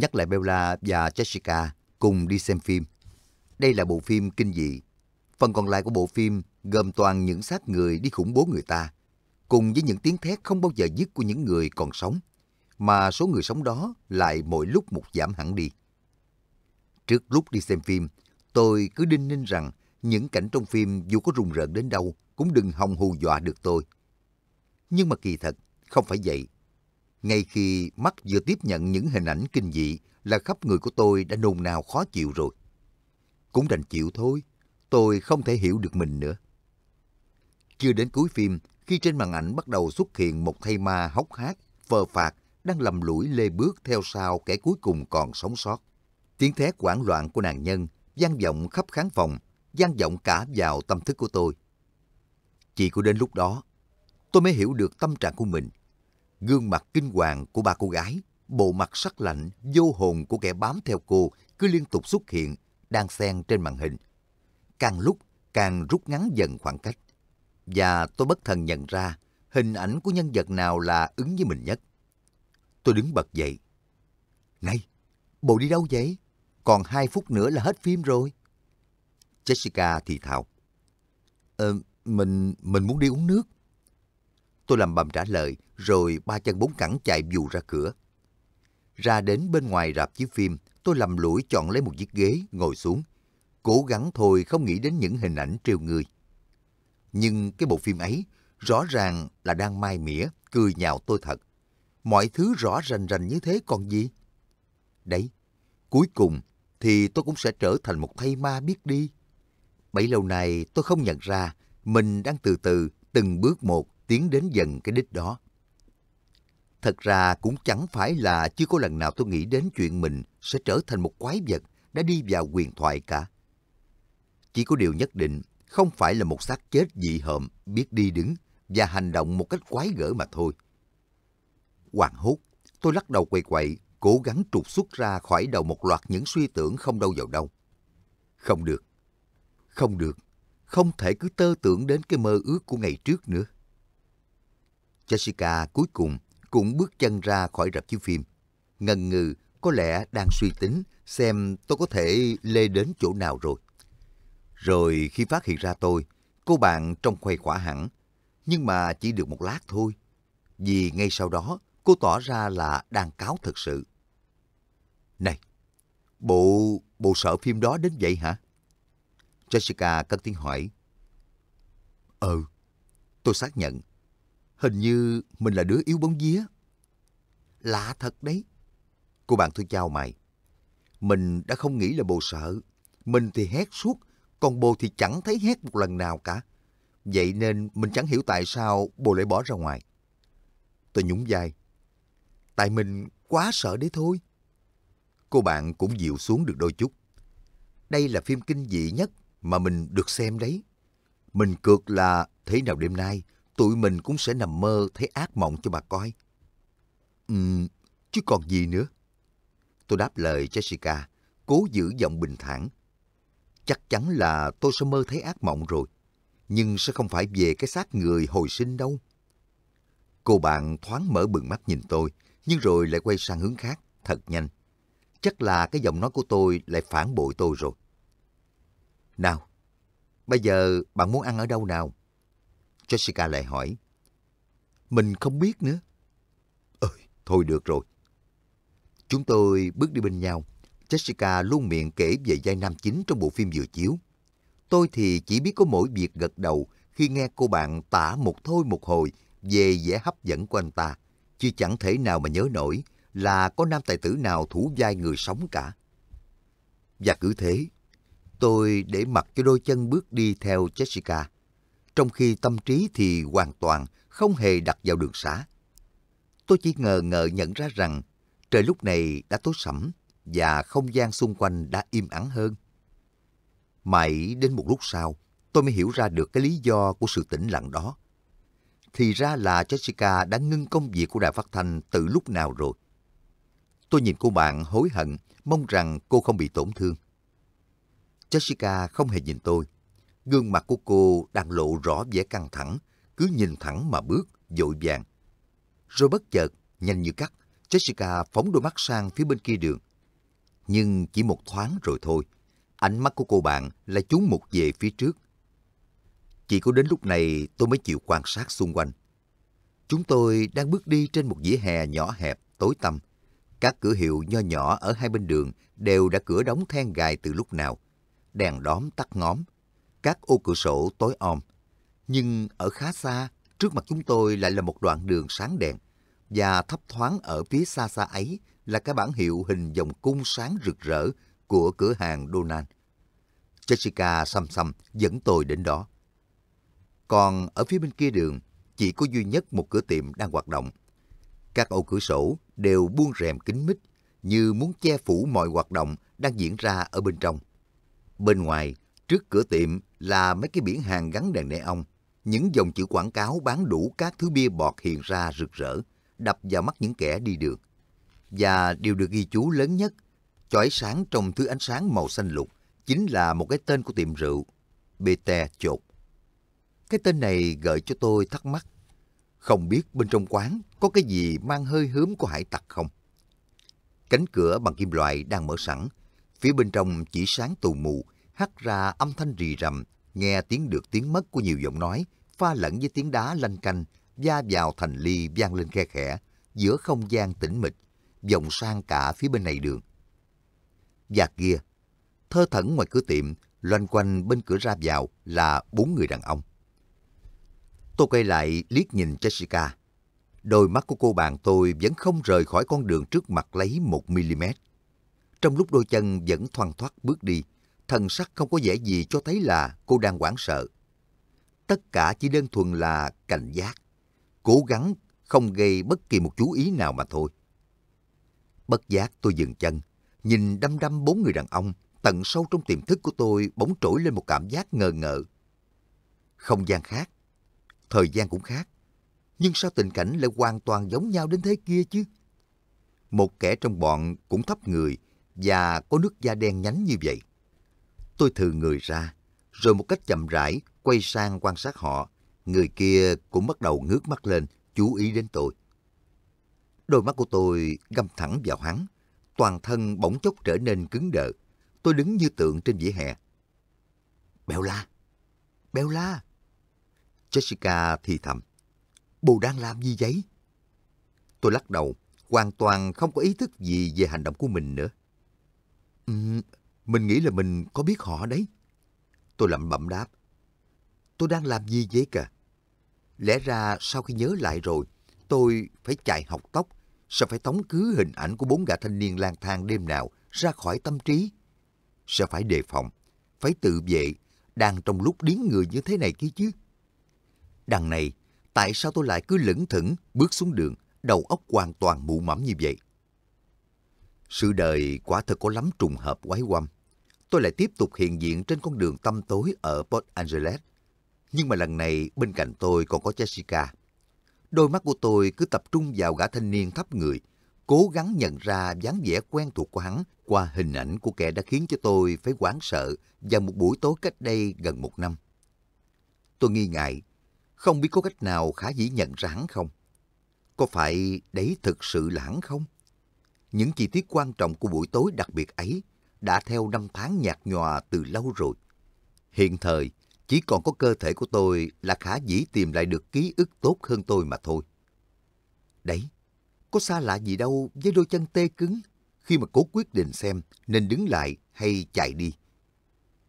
nhắc lại Bella và Jessica cùng đi xem phim. Đây là bộ phim kinh dị. Phần còn lại của bộ phim gồm toàn những xác người đi khủng bố người ta, cùng với những tiếng thét không bao giờ dứt của những người còn sống, mà số người sống đó lại mỗi lúc một giảm hẳn đi. Trước lúc đi xem phim, tôi cứ đinh ninh rằng những cảnh trong phim dù có rùng rợn đến đâu cũng đừng hòng hù dọa được tôi. Nhưng mà kỳ thật, không phải vậy. Ngay khi mắt vừa tiếp nhận những hình ảnh kinh dị là khắp người của tôi đã nôn nao khó chịu rồi. Cũng đành chịu thôi, tôi không thể hiểu được mình nữa. Chưa đến cuối phim, khi trên màn ảnh bắt đầu xuất hiện một thây ma hốc hác, phờ phạt, đang lầm lũi lê bước theo sau kẻ cuối cùng còn sống sót. Tiếng thét hoảng loạn của nàng nhân vang vọng khắp khán phòng, vang vọng cả vào tâm thức của tôi. Chỉ có đến lúc đó, tôi mới hiểu được tâm trạng của mình. Gương mặt kinh hoàng của ba cô gái, bộ mặt sắc lạnh, vô hồn của kẻ bám theo cô cứ liên tục xuất hiện, đang xen trên màn hình. Càng lúc, càng rút ngắn dần khoảng cách. Và tôi bất thần nhận ra hình ảnh của nhân vật nào là ứng với mình nhất. Tôi đứng bật dậy. Này, bộ đi đâu vậy? Còn hai phút nữa là hết phim rồi. Jessica thì thào. Ờ, mình, mình muốn đi uống nước. Tôi làm bầm trả lời rồi ba chân bốn cẳng chạy dù ra cửa. Ra đến bên ngoài rạp chiếu phim, tôi lầm lũi chọn lấy một chiếc ghế ngồi xuống. Cố gắng thôi không nghĩ đến những hình ảnh trêu người. Nhưng cái bộ phim ấy rõ ràng là đang mai mỉa, cười nhạo tôi thật. Mọi thứ rõ rành rành như thế còn gì? Đấy, cuối cùng thì tôi cũng sẽ trở thành một thây ma biết đi. Bấy lâu nay tôi không nhận ra mình đang từ từ, từng bước một tiến đến dần cái đích đó. Thật ra cũng chẳng phải là chưa có lần nào tôi nghĩ đến chuyện mình sẽ trở thành một quái vật đã đi vào quyền thoại cả. Chỉ có điều nhất định, không phải là một xác chết dị hợm, biết đi đứng và hành động một cách quái gở mà thôi. Hoàng hốt, tôi lắc đầu quậy quậy, cố gắng trục xuất ra khỏi đầu một loạt những suy tưởng không đâu vào đâu. Không được, không được, không thể cứ tơ tưởng đến cái mơ ước của ngày trước nữa. Jessica cuối cùng cũng bước chân ra khỏi rạp chiếu phim. Ngần ngừ có lẽ đang suy tính xem tôi có thể lê đến chỗ nào rồi. Rồi khi phát hiện ra tôi, cô bạn trông khoe khỏa hẳn, nhưng mà chỉ được một lát thôi. Vì ngay sau đó, cô tỏ ra là đang cáo thật sự. Này, bộ bộ sợ phim đó đến vậy hả? Jessica cất tiếng hỏi. Ừ, tôi xác nhận. Hình như mình là đứa yếu bóng vía. Lạ thật đấy. Cô bạn tôi chào mày. Mình đã không nghĩ là bồ sợ. Mình thì hét suốt, còn bồ thì chẳng thấy hét một lần nào cả. Vậy nên mình chẳng hiểu tại sao bồ lại bỏ ra ngoài. Tôi nhún vai. Tại mình quá sợ đấy thôi. Cô bạn cũng dịu xuống được đôi chút. Đây là phim kinh dị nhất mà mình được xem đấy. Mình cược là thế nào đêm nay tụi mình cũng sẽ nằm mơ thấy ác mộng cho bà coi. Ừm, chứ còn gì nữa? Tôi đáp lời Jessica, cố giữ giọng bình thản. Chắc chắn là tôi sẽ mơ thấy ác mộng rồi, nhưng sẽ không phải về cái xác người hồi sinh đâu. Cô bạn thoáng mở bừng mắt nhìn tôi, nhưng rồi lại quay sang hướng khác, thật nhanh. Chắc là cái giọng nói của tôi lại phản bội tôi rồi. Nào, bây giờ bạn muốn ăn ở đâu nào? Jessica lại hỏi. Mình không biết nữa. Ơi, thôi được rồi. Chúng tôi bước đi bên nhau. Jessica luôn miệng kể về vai nam chính trong bộ phim vừa chiếu. Tôi thì chỉ biết có mỗi việc gật đầu khi nghe cô bạn tả một thôi một hồi về vẻ hấp dẫn của anh ta, chứ chẳng thể nào mà nhớ nổi là có nam tài tử nào thủ vai người sống cả. Và cứ thế, tôi để mặc cho đôi chân bước đi theo Jessica trong khi tâm trí thì hoàn toàn không hề đặt vào đường xá. Tôi chỉ ngờ ngờ nhận ra rằng trời lúc này đã tối sẫm và không gian xung quanh đã im ắng hơn. Mãi đến một lúc sau, tôi mới hiểu ra được cái lý do của sự tĩnh lặng đó. Thì ra là Jessica đã ngưng công việc của đài phát thanh từ lúc nào rồi. Tôi nhìn cô bạn hối hận, mong rằng cô không bị tổn thương. Jessica không hề nhìn tôi. Gương mặt của cô đang lộ rõ vẻ căng thẳng, cứ nhìn thẳng mà bước, dội vàng. Rồi bất chợt, nhanh như cắt, Jessica phóng đôi mắt sang phía bên kia đường. Nhưng chỉ một thoáng rồi thôi, ánh mắt của cô bạn lại chú mục về phía trước. Chỉ có đến lúc này tôi mới chịu quan sát xung quanh. Chúng tôi đang bước đi trên một dĩa hè nhỏ hẹp, tối tăm. Các cửa hiệu nho nhỏ ở hai bên đường đều đã cửa đóng then gài từ lúc nào. Đèn đóm tắt ngóm, các ô cửa sổ tối om. Nhưng ở khá xa, trước mặt chúng tôi lại là một đoạn đường sáng đèn, và thấp thoáng ở phía xa xa ấy là cái bảng hiệu hình vòng cung sáng rực rỡ của cửa hàng Donald. Jessica xăm xăm dẫn tôi đến đó. Còn ở phía bên kia đường, chỉ có duy nhất một cửa tiệm đang hoạt động. Các ô cửa sổ đều buông rèm kín mít như muốn che phủ mọi hoạt động đang diễn ra ở bên trong. Bên ngoài Trước cửa tiệm là mấy cái biển hàng gắn đèn neon, những dòng chữ quảng cáo bán đủ các thứ bia bọt hiện ra rực rỡ, đập vào mắt những kẻ đi đường. Và điều được ghi chú lớn nhất, chói sáng trong thứ ánh sáng màu xanh lục, chính là một cái tên của tiệm rượu, Bete Chột. Cái tên này gợi cho tôi thắc mắc, không biết bên trong quán có cái gì mang hơi hướm của hải tặc không? Cánh cửa bằng kim loại đang mở sẵn, phía bên trong chỉ sáng tù mù, hắt ra âm thanh rì rầm, nghe tiếng được tiếng mất của nhiều giọng nói, pha lẫn với tiếng đá lanh canh, va vào thành ly vang lên khe khẽ, giữa không gian tĩnh mịch, vòng sang cả phía bên này đường. Và kia, thơ thẩn ngoài cửa tiệm, loanh quanh bên cửa ra vào là bốn người đàn ông. Tôi quay lại liếc nhìn Jessica. Đôi mắt của cô bạn tôi vẫn không rời khỏi con đường trước mặt lấy một mm. Trong lúc đôi chân vẫn thoăn thoắt bước đi, thần sắc không có vẻ gì cho thấy là cô đang hoảng sợ. Tất cả chỉ đơn thuần là cảnh giác, cố gắng không gây bất kỳ một chú ý nào mà thôi. Bất giác tôi dừng chân, nhìn đăm đăm bốn người đàn ông, tận sâu trong tiềm thức của tôi bỗng trỗi lên một cảm giác ngờ ngợ. Không gian khác, thời gian cũng khác, nhưng sao tình cảnh lại hoàn toàn giống nhau đến thế kia chứ? Một kẻ trong bọn cũng thấp người và có nước da đen nhánh như vậy. Tôi thừ người ra, rồi một cách chậm rãi quay sang quan sát họ. Người kia cũng bắt đầu ngước mắt lên, chú ý đến tôi. Đôi mắt của tôi găm thẳng vào hắn, toàn thân bỗng chốc trở nên cứng đờ. Tôi đứng như tượng trên vỉa hè. Béo la! Béo la! Jessica thì thầm. Bồ đang làm gì vậy? Tôi lắc đầu, hoàn toàn không có ý thức gì về hành động của mình nữa. Ừ, mình nghĩ là mình có biết họ đấy. Tôi lẩm bẩm đáp. Tôi đang làm gì vậy cả? Lẽ ra sau khi nhớ lại rồi, tôi phải chạy học tóc, sẽ phải tống cứ hình ảnh của bốn gã thanh niên lang thang đêm nào ra khỏi tâm trí. Sẽ phải đề phòng, phải tự vệ, đang trong lúc điến người như thế này kia chứ. Đằng này, tại sao tôi lại cứ lững thững bước xuống đường, đầu óc hoàn toàn mụ mẫm như vậy? Sự đời quả thật có lắm trùng hợp quái quăm tôi lại tiếp tục hiện diện trên con đường tăm tối ở Port Angeles. Nhưng mà lần này bên cạnh tôi còn có Jessica. Đôi mắt của tôi cứ tập trung vào gã thanh niên thấp người, cố gắng nhận ra dáng vẻ quen thuộc của hắn qua hình ảnh của kẻ đã khiến cho tôi phải hoảng sợ vào một buổi tối cách đây gần một năm. Tôi nghi ngại, không biết có cách nào khả dĩ nhận ra hắn không? Có phải đấy thực sự là hắn không? Những chi tiết quan trọng của buổi tối đặc biệt ấy đã theo năm tháng nhạt nhòa từ lâu rồi. Hiện thời, chỉ còn có cơ thể của tôi là khả dĩ tìm lại được ký ức tốt hơn tôi mà thôi. Đấy, có xa lạ gì đâu với đôi chân tê cứng khi mà cố quyết định xem nên đứng lại hay chạy đi.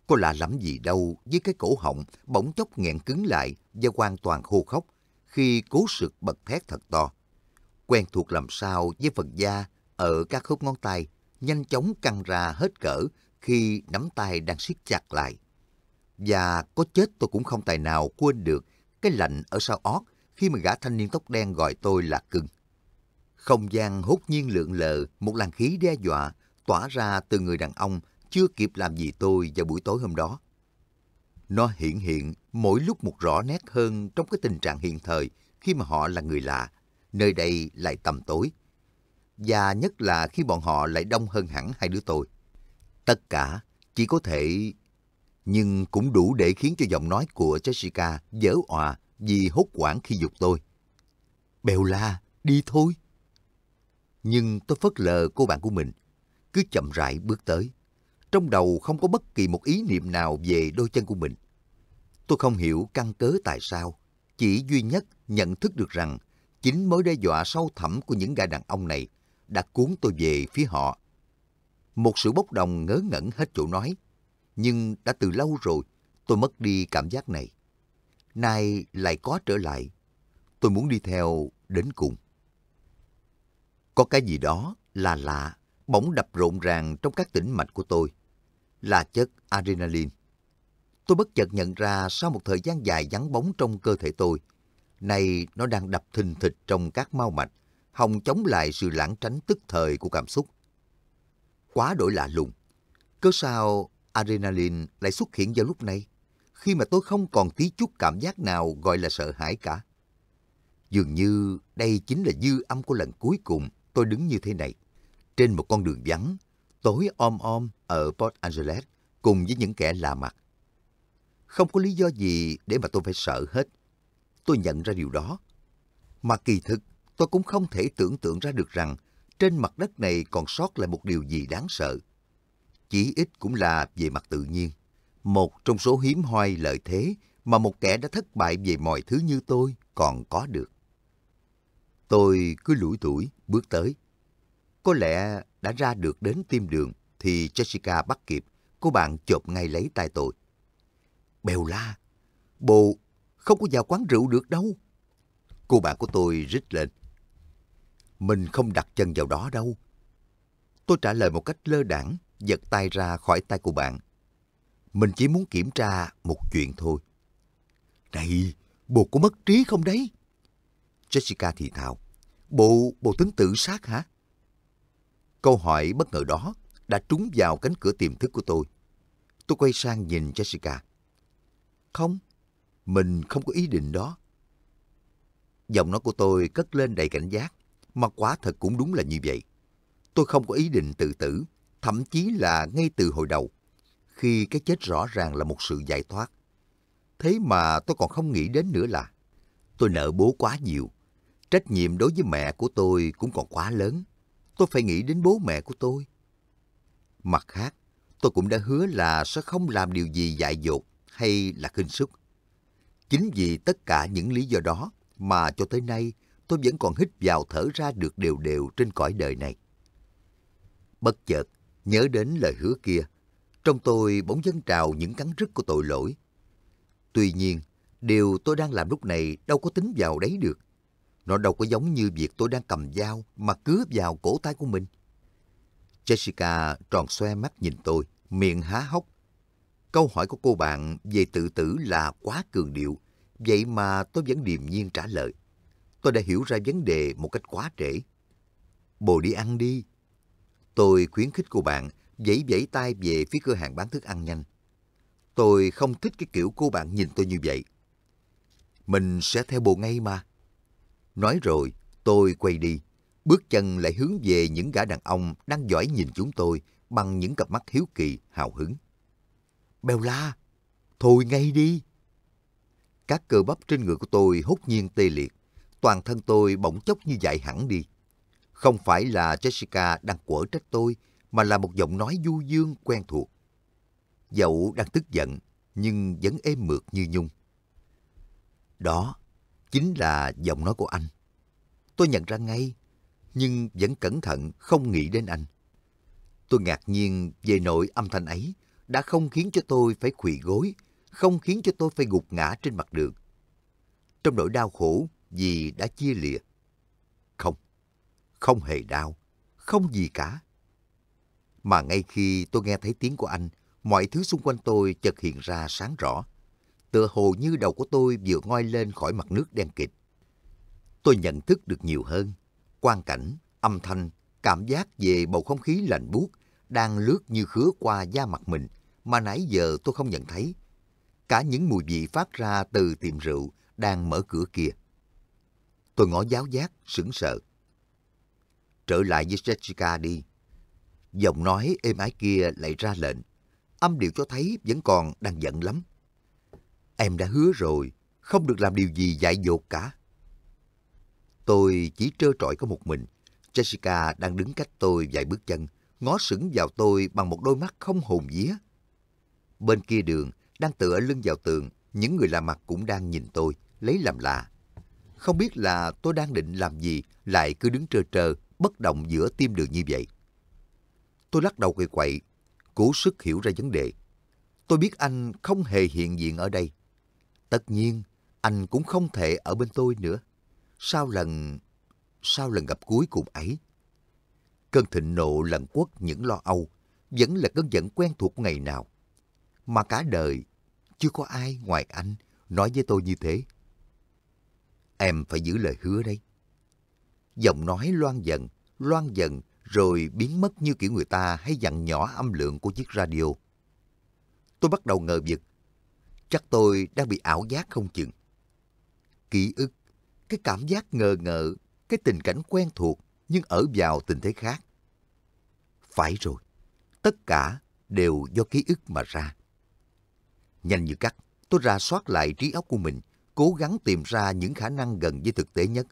Có lạ lắm gì đâu với cái cổ họng bỗng chốc nghẹn cứng lại và hoàn toàn khô khốc khi cố sực bật thét thật to. Quen thuộc làm sao với phần da ở các khớp ngón tay nhanh chóng căng ra hết cỡ khi nắm tay đang siết chặt lại. Và có chết tôi cũng không tài nào quên được cái lạnh ở sau ót khi mà gã thanh niên tóc đen gọi tôi là cưng. Không gian hút nhiên lượng lờ, một làn khí đe dọa tỏa ra từ người đàn ông chưa kịp làm gì tôi vào buổi tối hôm đó. Nó hiện hiện mỗi lúc một rõ nét hơn trong cái tình trạng hiện thời khi mà họ là người lạ. Nơi đây lại tầm tối và nhất là khi bọn họ lại đông hơn hẳn hai đứa tôi. Tất cả chỉ có thể... Nhưng cũng đủ để khiến cho giọng nói của Jessica dở òa vì hốt hoảng khi dục tôi. Bèo la, đi thôi. Nhưng tôi phớt lờ cô bạn của mình, cứ chậm rãi bước tới. Trong đầu không có bất kỳ một ý niệm nào về đôi chân của mình. Tôi không hiểu căn cớ tại sao, chỉ duy nhất nhận thức được rằng chính mối đe dọa sâu thẳm của những gã đàn ông này đã cuốn tôi về phía họ. Một sự bốc đồng ngớ ngẩn hết chỗ nói, nhưng đã từ lâu rồi tôi mất đi cảm giác này. Nay lại có trở lại, tôi muốn đi theo đến cùng. Có cái gì đó là lạ, bỗng đập rộn ràng trong các tĩnh mạch của tôi, là chất adrenaline. Tôi bất chợt nhận ra sau một thời gian dài vắng bóng trong cơ thể tôi, nay nó đang đập thình thịch trong các mao mạch, hòng chống lại sự lãng tránh tức thời của cảm xúc. Quá đổi lạ lùng. Cớ sao adrenaline lại xuất hiện vào lúc này, khi mà tôi không còn tí chút cảm giác nào gọi là sợ hãi cả. Dường như đây chính là dư âm của lần cuối cùng tôi đứng như thế này, trên một con đường vắng, tối om om ở Port Angeles cùng với những kẻ lạ mặt. Không có lý do gì để mà tôi phải sợ hết. Tôi nhận ra điều đó. Mà kỳ thực tôi cũng không thể tưởng tượng ra được rằng trên mặt đất này còn sót lại một điều gì đáng sợ. Chỉ ít cũng là về mặt tự nhiên. Một trong số hiếm hoai lợi thế mà một kẻ đã thất bại về mọi thứ như tôi còn có được. Tôi cứ lủi thủi bước tới. Có lẽ đã ra được đến tim đường thì Jessica bắt kịp, cô bạn chộp ngay lấy tay tôi. Bèo la, bồ, không có vào quán rượu được đâu. Cô bạn của tôi rít lên mình không đặt chân vào đó đâu. Tôi trả lời một cách lơ đảng, giật tay ra khỏi tay của bạn. Mình chỉ muốn kiểm tra một chuyện thôi. Này, bộ có mất trí không đấy? Jessica thì thào. Bộ, bộ tính tự sát hả? Câu hỏi bất ngờ đó đã trúng vào cánh cửa tiềm thức của tôi. Tôi quay sang nhìn Jessica. Không, mình không có ý định đó. Giọng nói của tôi cất lên đầy cảnh giác mà quả thật cũng đúng là như vậy. Tôi không có ý định tự tử, thậm chí là ngay từ hồi đầu, khi cái chết rõ ràng là một sự giải thoát. Thế mà tôi còn không nghĩ đến nữa là tôi nợ bố quá nhiều. Trách nhiệm đối với mẹ của tôi cũng còn quá lớn. Tôi phải nghĩ đến bố mẹ của tôi. Mặt khác, tôi cũng đã hứa là sẽ không làm điều gì dại dột hay là khinh sức. Chính vì tất cả những lý do đó mà cho tới nay tôi vẫn còn hít vào thở ra được đều đều trên cõi đời này. Bất chợt, nhớ đến lời hứa kia, trong tôi bỗng dâng trào những cắn rứt của tội lỗi. Tuy nhiên, điều tôi đang làm lúc này đâu có tính vào đấy được. Nó đâu có giống như việc tôi đang cầm dao mà cứa vào cổ tay của mình. Jessica tròn xoe mắt nhìn tôi, miệng há hốc. Câu hỏi của cô bạn về tự tử là quá cường điệu, vậy mà tôi vẫn điềm nhiên trả lời tôi đã hiểu ra vấn đề một cách quá trễ. Bồ đi ăn đi. Tôi khuyến khích cô bạn vẫy vẫy tay về phía cửa hàng bán thức ăn nhanh. Tôi không thích cái kiểu cô bạn nhìn tôi như vậy. Mình sẽ theo bồ ngay mà. Nói rồi, tôi quay đi. Bước chân lại hướng về những gã đàn ông đang dõi nhìn chúng tôi bằng những cặp mắt hiếu kỳ, hào hứng. Bèo la, thôi ngay đi. Các cơ bắp trên người của tôi hốt nhiên tê liệt toàn thân tôi bỗng chốc như dại hẳn đi. Không phải là Jessica đang quở trách tôi, mà là một giọng nói du dương quen thuộc. Dậu đang tức giận, nhưng vẫn êm mượt như nhung. Đó, chính là giọng nói của anh. Tôi nhận ra ngay, nhưng vẫn cẩn thận không nghĩ đến anh. Tôi ngạc nhiên về nội âm thanh ấy đã không khiến cho tôi phải quỳ gối, không khiến cho tôi phải gục ngã trên mặt đường. Trong nỗi đau khổ, vì đã chia lìa. Không, không hề đau, không gì cả. Mà ngay khi tôi nghe thấy tiếng của anh, mọi thứ xung quanh tôi chợt hiện ra sáng rõ. Tựa hồ như đầu của tôi vừa ngoi lên khỏi mặt nước đen kịt. Tôi nhận thức được nhiều hơn, quan cảnh, âm thanh, cảm giác về bầu không khí lạnh buốt đang lướt như khứa qua da mặt mình mà nãy giờ tôi không nhận thấy. Cả những mùi vị phát ra từ tiệm rượu đang mở cửa kia. Tôi ngó giáo giác, sững sợ. Trở lại với Jessica đi. Giọng nói êm ái kia lại ra lệnh. Âm điệu cho thấy vẫn còn đang giận lắm. Em đã hứa rồi, không được làm điều gì dại dột cả. Tôi chỉ trơ trọi có một mình. Jessica đang đứng cách tôi vài bước chân, ngó sững vào tôi bằng một đôi mắt không hồn vía. Bên kia đường, đang tựa lưng vào tường, những người lạ mặt cũng đang nhìn tôi, lấy làm lạ. Không biết là tôi đang định làm gì, lại cứ đứng trơ trơ, bất động giữa tim đường như vậy. Tôi lắc đầu quậy quậy, cố sức hiểu ra vấn đề. Tôi biết anh không hề hiện diện ở đây. Tất nhiên, anh cũng không thể ở bên tôi nữa. Sau lần... sau lần gặp cuối cùng ấy? Cơn thịnh nộ lần quất những lo âu vẫn là cơn giận quen thuộc ngày nào. Mà cả đời, chưa có ai ngoài anh nói với tôi như thế em phải giữ lời hứa đấy. Giọng nói loan dần, loan dần rồi biến mất như kiểu người ta hay dặn nhỏ âm lượng của chiếc radio. Tôi bắt đầu ngờ vực, chắc tôi đang bị ảo giác không chừng. Ký ức, cái cảm giác ngờ ngờ, cái tình cảnh quen thuộc nhưng ở vào tình thế khác. Phải rồi, tất cả đều do ký ức mà ra. Nhanh như cắt, tôi ra soát lại trí óc của mình cố gắng tìm ra những khả năng gần với thực tế nhất.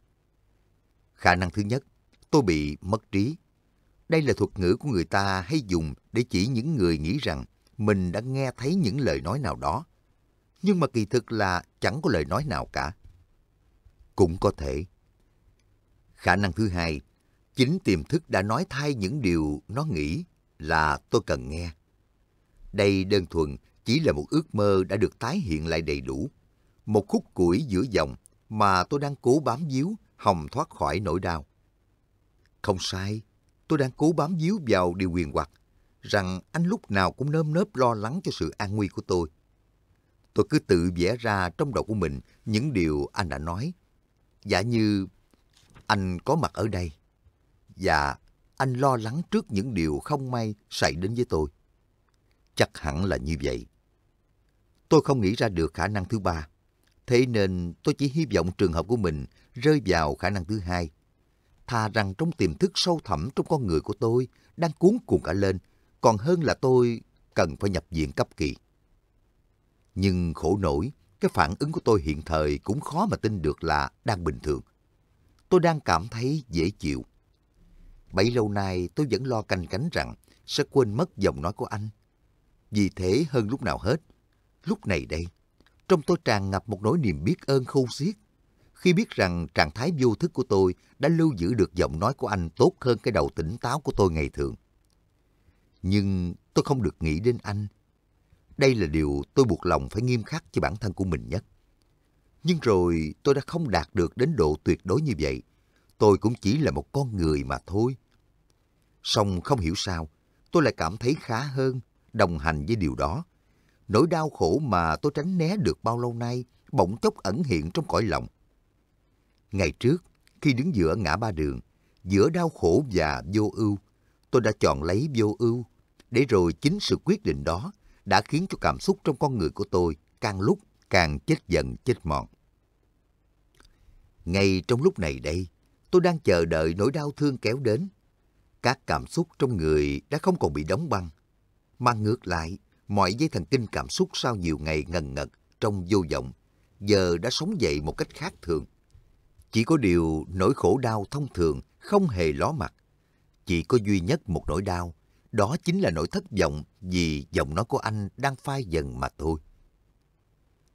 Khả năng thứ nhất, tôi bị mất trí. Đây là thuật ngữ của người ta hay dùng để chỉ những người nghĩ rằng mình đã nghe thấy những lời nói nào đó. Nhưng mà kỳ thực là chẳng có lời nói nào cả. Cũng có thể. Khả năng thứ hai, chính tiềm thức đã nói thay những điều nó nghĩ là tôi cần nghe. Đây đơn thuần chỉ là một ước mơ đã được tái hiện lại đầy đủ một khúc củi giữa dòng mà tôi đang cố bám víu hòng thoát khỏi nỗi đau. Không sai, tôi đang cố bám víu vào điều quyền hoặc, rằng anh lúc nào cũng nơm nớp lo lắng cho sự an nguy của tôi. Tôi cứ tự vẽ ra trong đầu của mình những điều anh đã nói. Giả như anh có mặt ở đây, và anh lo lắng trước những điều không may xảy đến với tôi. Chắc hẳn là như vậy. Tôi không nghĩ ra được khả năng thứ ba. Thế nên tôi chỉ hy vọng trường hợp của mình rơi vào khả năng thứ hai. Thà rằng trong tiềm thức sâu thẳm trong con người của tôi đang cuốn cuồng cả lên, còn hơn là tôi cần phải nhập viện cấp kỳ. Nhưng khổ nổi, cái phản ứng của tôi hiện thời cũng khó mà tin được là đang bình thường. Tôi đang cảm thấy dễ chịu. Bấy lâu nay tôi vẫn lo canh cánh rằng sẽ quên mất giọng nói của anh. Vì thế hơn lúc nào hết, lúc này đây, trong tôi tràn ngập một nỗi niềm biết ơn khôn xiết khi biết rằng trạng thái vô thức của tôi đã lưu giữ được giọng nói của anh tốt hơn cái đầu tỉnh táo của tôi ngày thường. Nhưng tôi không được nghĩ đến anh. Đây là điều tôi buộc lòng phải nghiêm khắc cho bản thân của mình nhất. Nhưng rồi tôi đã không đạt được đến độ tuyệt đối như vậy. Tôi cũng chỉ là một con người mà thôi. Song không hiểu sao, tôi lại cảm thấy khá hơn, đồng hành với điều đó nỗi đau khổ mà tôi tránh né được bao lâu nay bỗng chốc ẩn hiện trong cõi lòng. Ngày trước, khi đứng giữa ngã ba đường, giữa đau khổ và vô ưu, tôi đã chọn lấy vô ưu, để rồi chính sự quyết định đó đã khiến cho cảm xúc trong con người của tôi càng lúc càng chết dần chết mòn. Ngay trong lúc này đây, tôi đang chờ đợi nỗi đau thương kéo đến. Các cảm xúc trong người đã không còn bị đóng băng, mà ngược lại mọi dây thần kinh cảm xúc sau nhiều ngày ngần ngật trong vô vọng giờ đã sống dậy một cách khác thường chỉ có điều nỗi khổ đau thông thường không hề ló mặt chỉ có duy nhất một nỗi đau đó chính là nỗi thất vọng vì giọng nói của anh đang phai dần mà thôi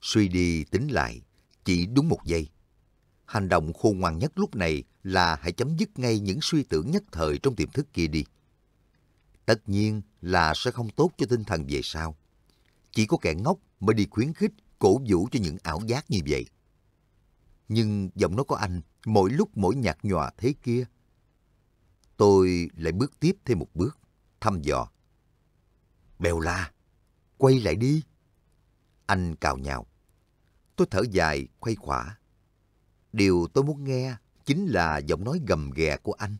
suy đi tính lại chỉ đúng một giây hành động khôn ngoan nhất lúc này là hãy chấm dứt ngay những suy tưởng nhất thời trong tiềm thức kia đi tất nhiên là sẽ không tốt cho tinh thần về sau. Chỉ có kẻ ngốc mới đi khuyến khích, cổ vũ cho những ảo giác như vậy. Nhưng giọng nói của anh mỗi lúc mỗi nhạt nhòa thế kia. Tôi lại bước tiếp thêm một bước, thăm dò. Bèo la, quay lại đi. Anh cào nhào. Tôi thở dài, quay khỏa. Điều tôi muốn nghe chính là giọng nói gầm ghè của anh.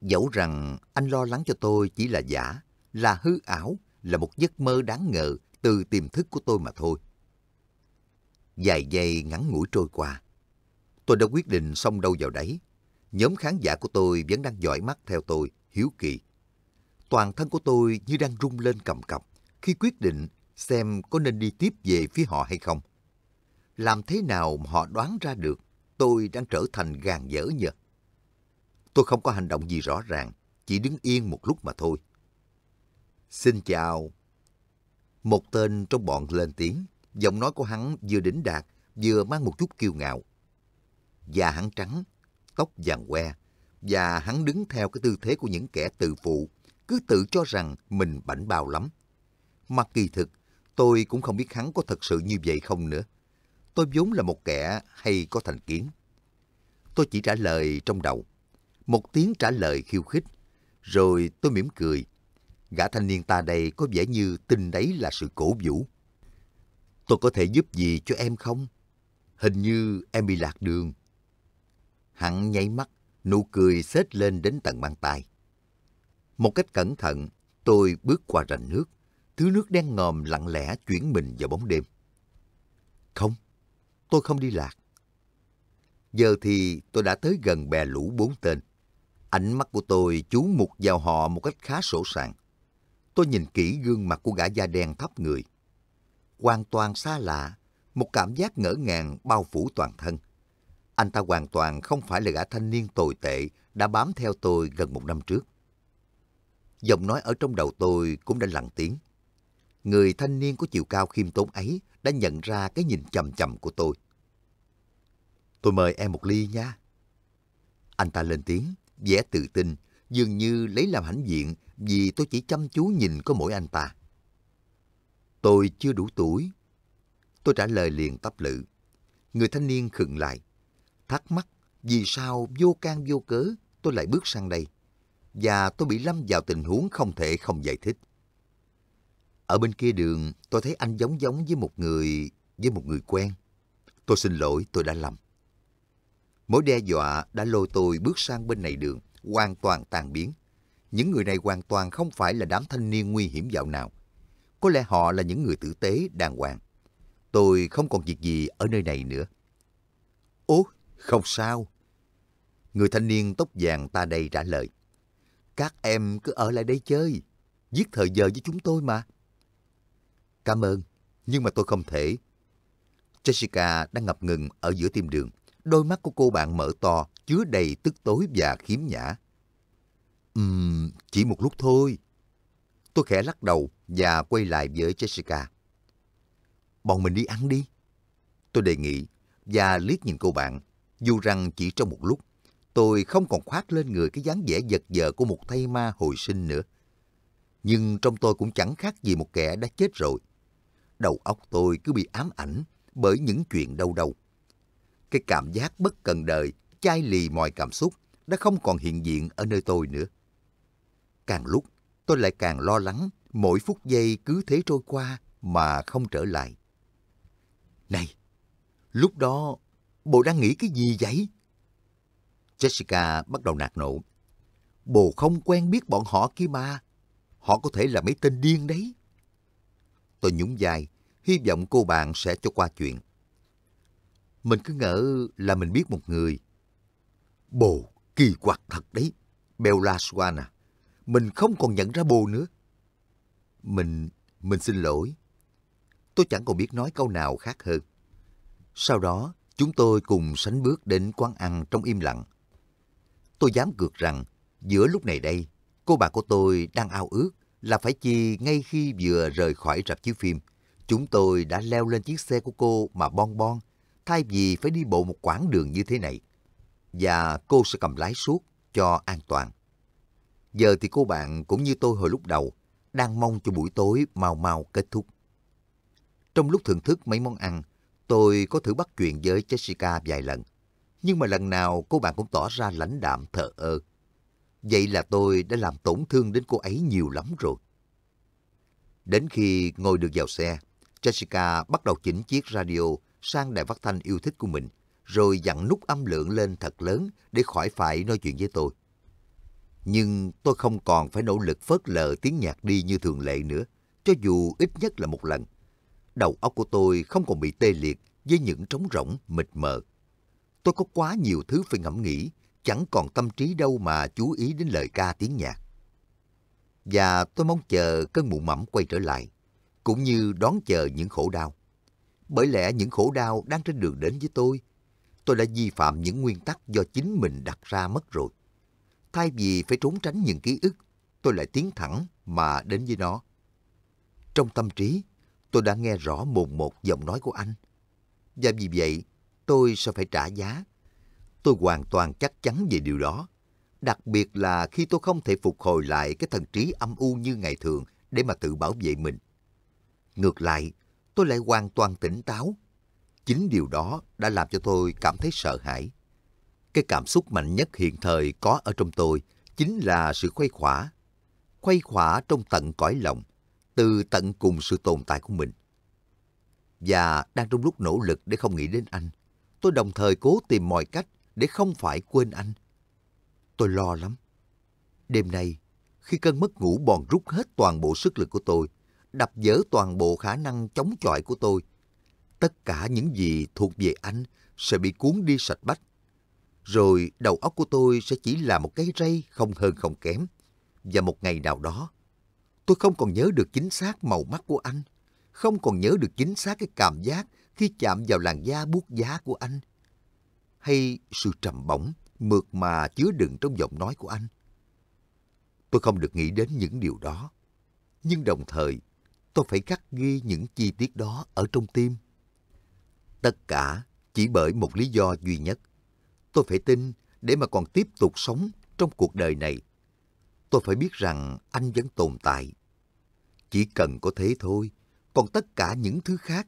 Dẫu rằng anh lo lắng cho tôi chỉ là giả, là hư ảo, là một giấc mơ đáng ngờ từ tiềm thức của tôi mà thôi. Dài giây ngắn ngủi trôi qua, tôi đã quyết định xong đâu vào đấy. Nhóm khán giả của tôi vẫn đang dõi mắt theo tôi, hiếu kỳ. Toàn thân của tôi như đang rung lên cầm cập khi quyết định xem có nên đi tiếp về phía họ hay không. Làm thế nào mà họ đoán ra được tôi đang trở thành gàn dở nhờ? Tôi không có hành động gì rõ ràng, chỉ đứng yên một lúc mà thôi. Xin chào. Một tên trong bọn lên tiếng, giọng nói của hắn vừa đỉnh đạt, vừa mang một chút kiêu ngạo. Da hắn trắng, tóc vàng que, và hắn đứng theo cái tư thế của những kẻ tự phụ, cứ tự cho rằng mình bảnh bao lắm. Mà kỳ thực, tôi cũng không biết hắn có thật sự như vậy không nữa. Tôi vốn là một kẻ hay có thành kiến. Tôi chỉ trả lời trong đầu. Một tiếng trả lời khiêu khích, rồi tôi mỉm cười, Gã thanh niên ta đây có vẻ như tin đấy là sự cổ vũ. Tôi có thể giúp gì cho em không? Hình như em bị lạc đường. Hắn nháy mắt, nụ cười xếch lên đến tận mang tay. Một cách cẩn thận, tôi bước qua rành nước. Thứ nước đen ngòm lặng lẽ chuyển mình vào bóng đêm. Không, tôi không đi lạc. Giờ thì tôi đã tới gần bè lũ bốn tên. Ánh mắt của tôi chú mục vào họ một cách khá sổ sàng tôi nhìn kỹ gương mặt của gã da đen thấp người. Hoàn toàn xa lạ, một cảm giác ngỡ ngàng bao phủ toàn thân. Anh ta hoàn toàn không phải là gã thanh niên tồi tệ đã bám theo tôi gần một năm trước. Giọng nói ở trong đầu tôi cũng đã lặng tiếng. Người thanh niên có chiều cao khiêm tốn ấy đã nhận ra cái nhìn chầm chầm của tôi. Tôi mời em một ly nha. Anh ta lên tiếng, vẻ tự tin, dường như lấy làm hãnh diện vì tôi chỉ chăm chú nhìn có mỗi anh ta. Tôi chưa đủ tuổi. Tôi trả lời liền tấp lự. Người thanh niên khựng lại. Thắc mắc vì sao vô can vô cớ tôi lại bước sang đây. Và tôi bị lâm vào tình huống không thể không giải thích. Ở bên kia đường tôi thấy anh giống giống với một người, với một người quen. Tôi xin lỗi tôi đã lầm. Mối đe dọa đã lôi tôi bước sang bên này đường, hoàn toàn tan biến những người này hoàn toàn không phải là đám thanh niên nguy hiểm dạo nào. Có lẽ họ là những người tử tế, đàng hoàng. Tôi không còn việc gì ở nơi này nữa. Ố, không sao. Người thanh niên tóc vàng ta đây trả lời. Các em cứ ở lại đây chơi, giết thời giờ với chúng tôi mà. Cảm ơn, nhưng mà tôi không thể. Jessica đang ngập ngừng ở giữa tim đường. Đôi mắt của cô bạn mở to, chứa đầy tức tối và khiếm nhã. Ừm, chỉ một lúc thôi. Tôi khẽ lắc đầu và quay lại với Jessica. Bọn mình đi ăn đi. Tôi đề nghị và liếc nhìn cô bạn. Dù rằng chỉ trong một lúc, tôi không còn khoác lên người cái dáng vẻ giật vờ của một thây ma hồi sinh nữa. Nhưng trong tôi cũng chẳng khác gì một kẻ đã chết rồi. Đầu óc tôi cứ bị ám ảnh bởi những chuyện đau đầu. Cái cảm giác bất cần đời, chai lì mọi cảm xúc đã không còn hiện diện ở nơi tôi nữa. Càng lúc, tôi lại càng lo lắng, mỗi phút giây cứ thế trôi qua mà không trở lại. Này, lúc đó bộ đang nghĩ cái gì vậy? Jessica bắt đầu nạt nộ. Bồ không quen biết bọn họ kia mà. Họ có thể là mấy tên điên đấy. Tôi nhún dài, hy vọng cô bạn sẽ cho qua chuyện. Mình cứ ngỡ là mình biết một người. Bồ, kỳ quặc thật đấy. Bella Swan à mình không còn nhận ra bồ nữa. Mình, mình xin lỗi. Tôi chẳng còn biết nói câu nào khác hơn. Sau đó, chúng tôi cùng sánh bước đến quán ăn trong im lặng. Tôi dám cược rằng, giữa lúc này đây, cô bà của tôi đang ao ước là phải chi ngay khi vừa rời khỏi rạp chiếu phim. Chúng tôi đã leo lên chiếc xe của cô mà bon bon, thay vì phải đi bộ một quãng đường như thế này. Và cô sẽ cầm lái suốt cho an toàn. Giờ thì cô bạn cũng như tôi hồi lúc đầu, đang mong cho buổi tối mau mau kết thúc. Trong lúc thưởng thức mấy món ăn, tôi có thử bắt chuyện với Jessica vài lần. Nhưng mà lần nào cô bạn cũng tỏ ra lãnh đạm thờ ơ. Vậy là tôi đã làm tổn thương đến cô ấy nhiều lắm rồi. Đến khi ngồi được vào xe, Jessica bắt đầu chỉnh chiếc radio sang đài phát thanh yêu thích của mình, rồi dặn nút âm lượng lên thật lớn để khỏi phải nói chuyện với tôi nhưng tôi không còn phải nỗ lực phớt lờ tiếng nhạc đi như thường lệ nữa, cho dù ít nhất là một lần. Đầu óc của tôi không còn bị tê liệt với những trống rỗng, mịt mờ. Tôi có quá nhiều thứ phải ngẫm nghĩ, chẳng còn tâm trí đâu mà chú ý đến lời ca tiếng nhạc. Và tôi mong chờ cơn mụn mẫm quay trở lại, cũng như đón chờ những khổ đau. Bởi lẽ những khổ đau đang trên đường đến với tôi, tôi đã vi phạm những nguyên tắc do chính mình đặt ra mất rồi. Thay vì phải trốn tránh những ký ức, tôi lại tiến thẳng mà đến với nó. Trong tâm trí, tôi đã nghe rõ mồn một giọng nói của anh. Và vì vậy, tôi sẽ phải trả giá. Tôi hoàn toàn chắc chắn về điều đó. Đặc biệt là khi tôi không thể phục hồi lại cái thần trí âm u như ngày thường để mà tự bảo vệ mình. Ngược lại, tôi lại hoàn toàn tỉnh táo. Chính điều đó đã làm cho tôi cảm thấy sợ hãi. Cái cảm xúc mạnh nhất hiện thời có ở trong tôi chính là sự khuây khỏa. Khuây khỏa trong tận cõi lòng, từ tận cùng sự tồn tại của mình. Và đang trong lúc nỗ lực để không nghĩ đến anh, tôi đồng thời cố tìm mọi cách để không phải quên anh. Tôi lo lắm. Đêm nay, khi cơn mất ngủ bòn rút hết toàn bộ sức lực của tôi, đập vỡ toàn bộ khả năng chống chọi của tôi, tất cả những gì thuộc về anh sẽ bị cuốn đi sạch bách rồi đầu óc của tôi sẽ chỉ là một cái rây không hơn không kém. Và một ngày nào đó, tôi không còn nhớ được chính xác màu mắt của anh, không còn nhớ được chính xác cái cảm giác khi chạm vào làn da buốt giá của anh, hay sự trầm bổng, mượt mà chứa đựng trong giọng nói của anh. Tôi không được nghĩ đến những điều đó, nhưng đồng thời tôi phải khắc ghi những chi tiết đó ở trong tim. Tất cả chỉ bởi một lý do duy nhất Tôi phải tin để mà còn tiếp tục sống trong cuộc đời này. Tôi phải biết rằng anh vẫn tồn tại. Chỉ cần có thế thôi, còn tất cả những thứ khác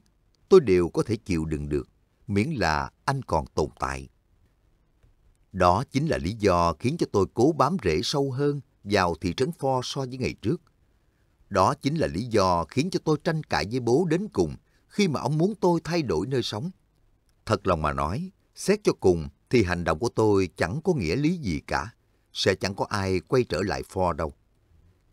tôi đều có thể chịu đựng được, miễn là anh còn tồn tại. Đó chính là lý do khiến cho tôi cố bám rễ sâu hơn vào thị trấn Pho so với ngày trước. Đó chính là lý do khiến cho tôi tranh cãi với bố đến cùng khi mà ông muốn tôi thay đổi nơi sống. Thật lòng mà nói, xét cho cùng thì hành động của tôi chẳng có nghĩa lý gì cả. Sẽ chẳng có ai quay trở lại Ford đâu.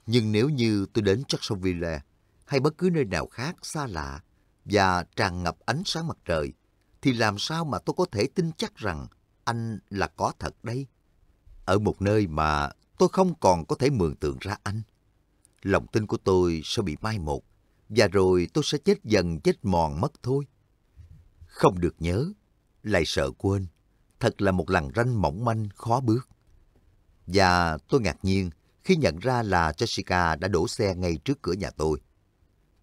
Nhưng nếu như tôi đến Jacksonville hay bất cứ nơi nào khác xa lạ và tràn ngập ánh sáng mặt trời, thì làm sao mà tôi có thể tin chắc rằng anh là có thật đây? Ở một nơi mà tôi không còn có thể mường tượng ra anh. Lòng tin của tôi sẽ bị mai một, và rồi tôi sẽ chết dần chết mòn mất thôi. Không được nhớ, lại sợ quên thật là một làn ranh mỏng manh khó bước. Và tôi ngạc nhiên khi nhận ra là Jessica đã đổ xe ngay trước cửa nhà tôi.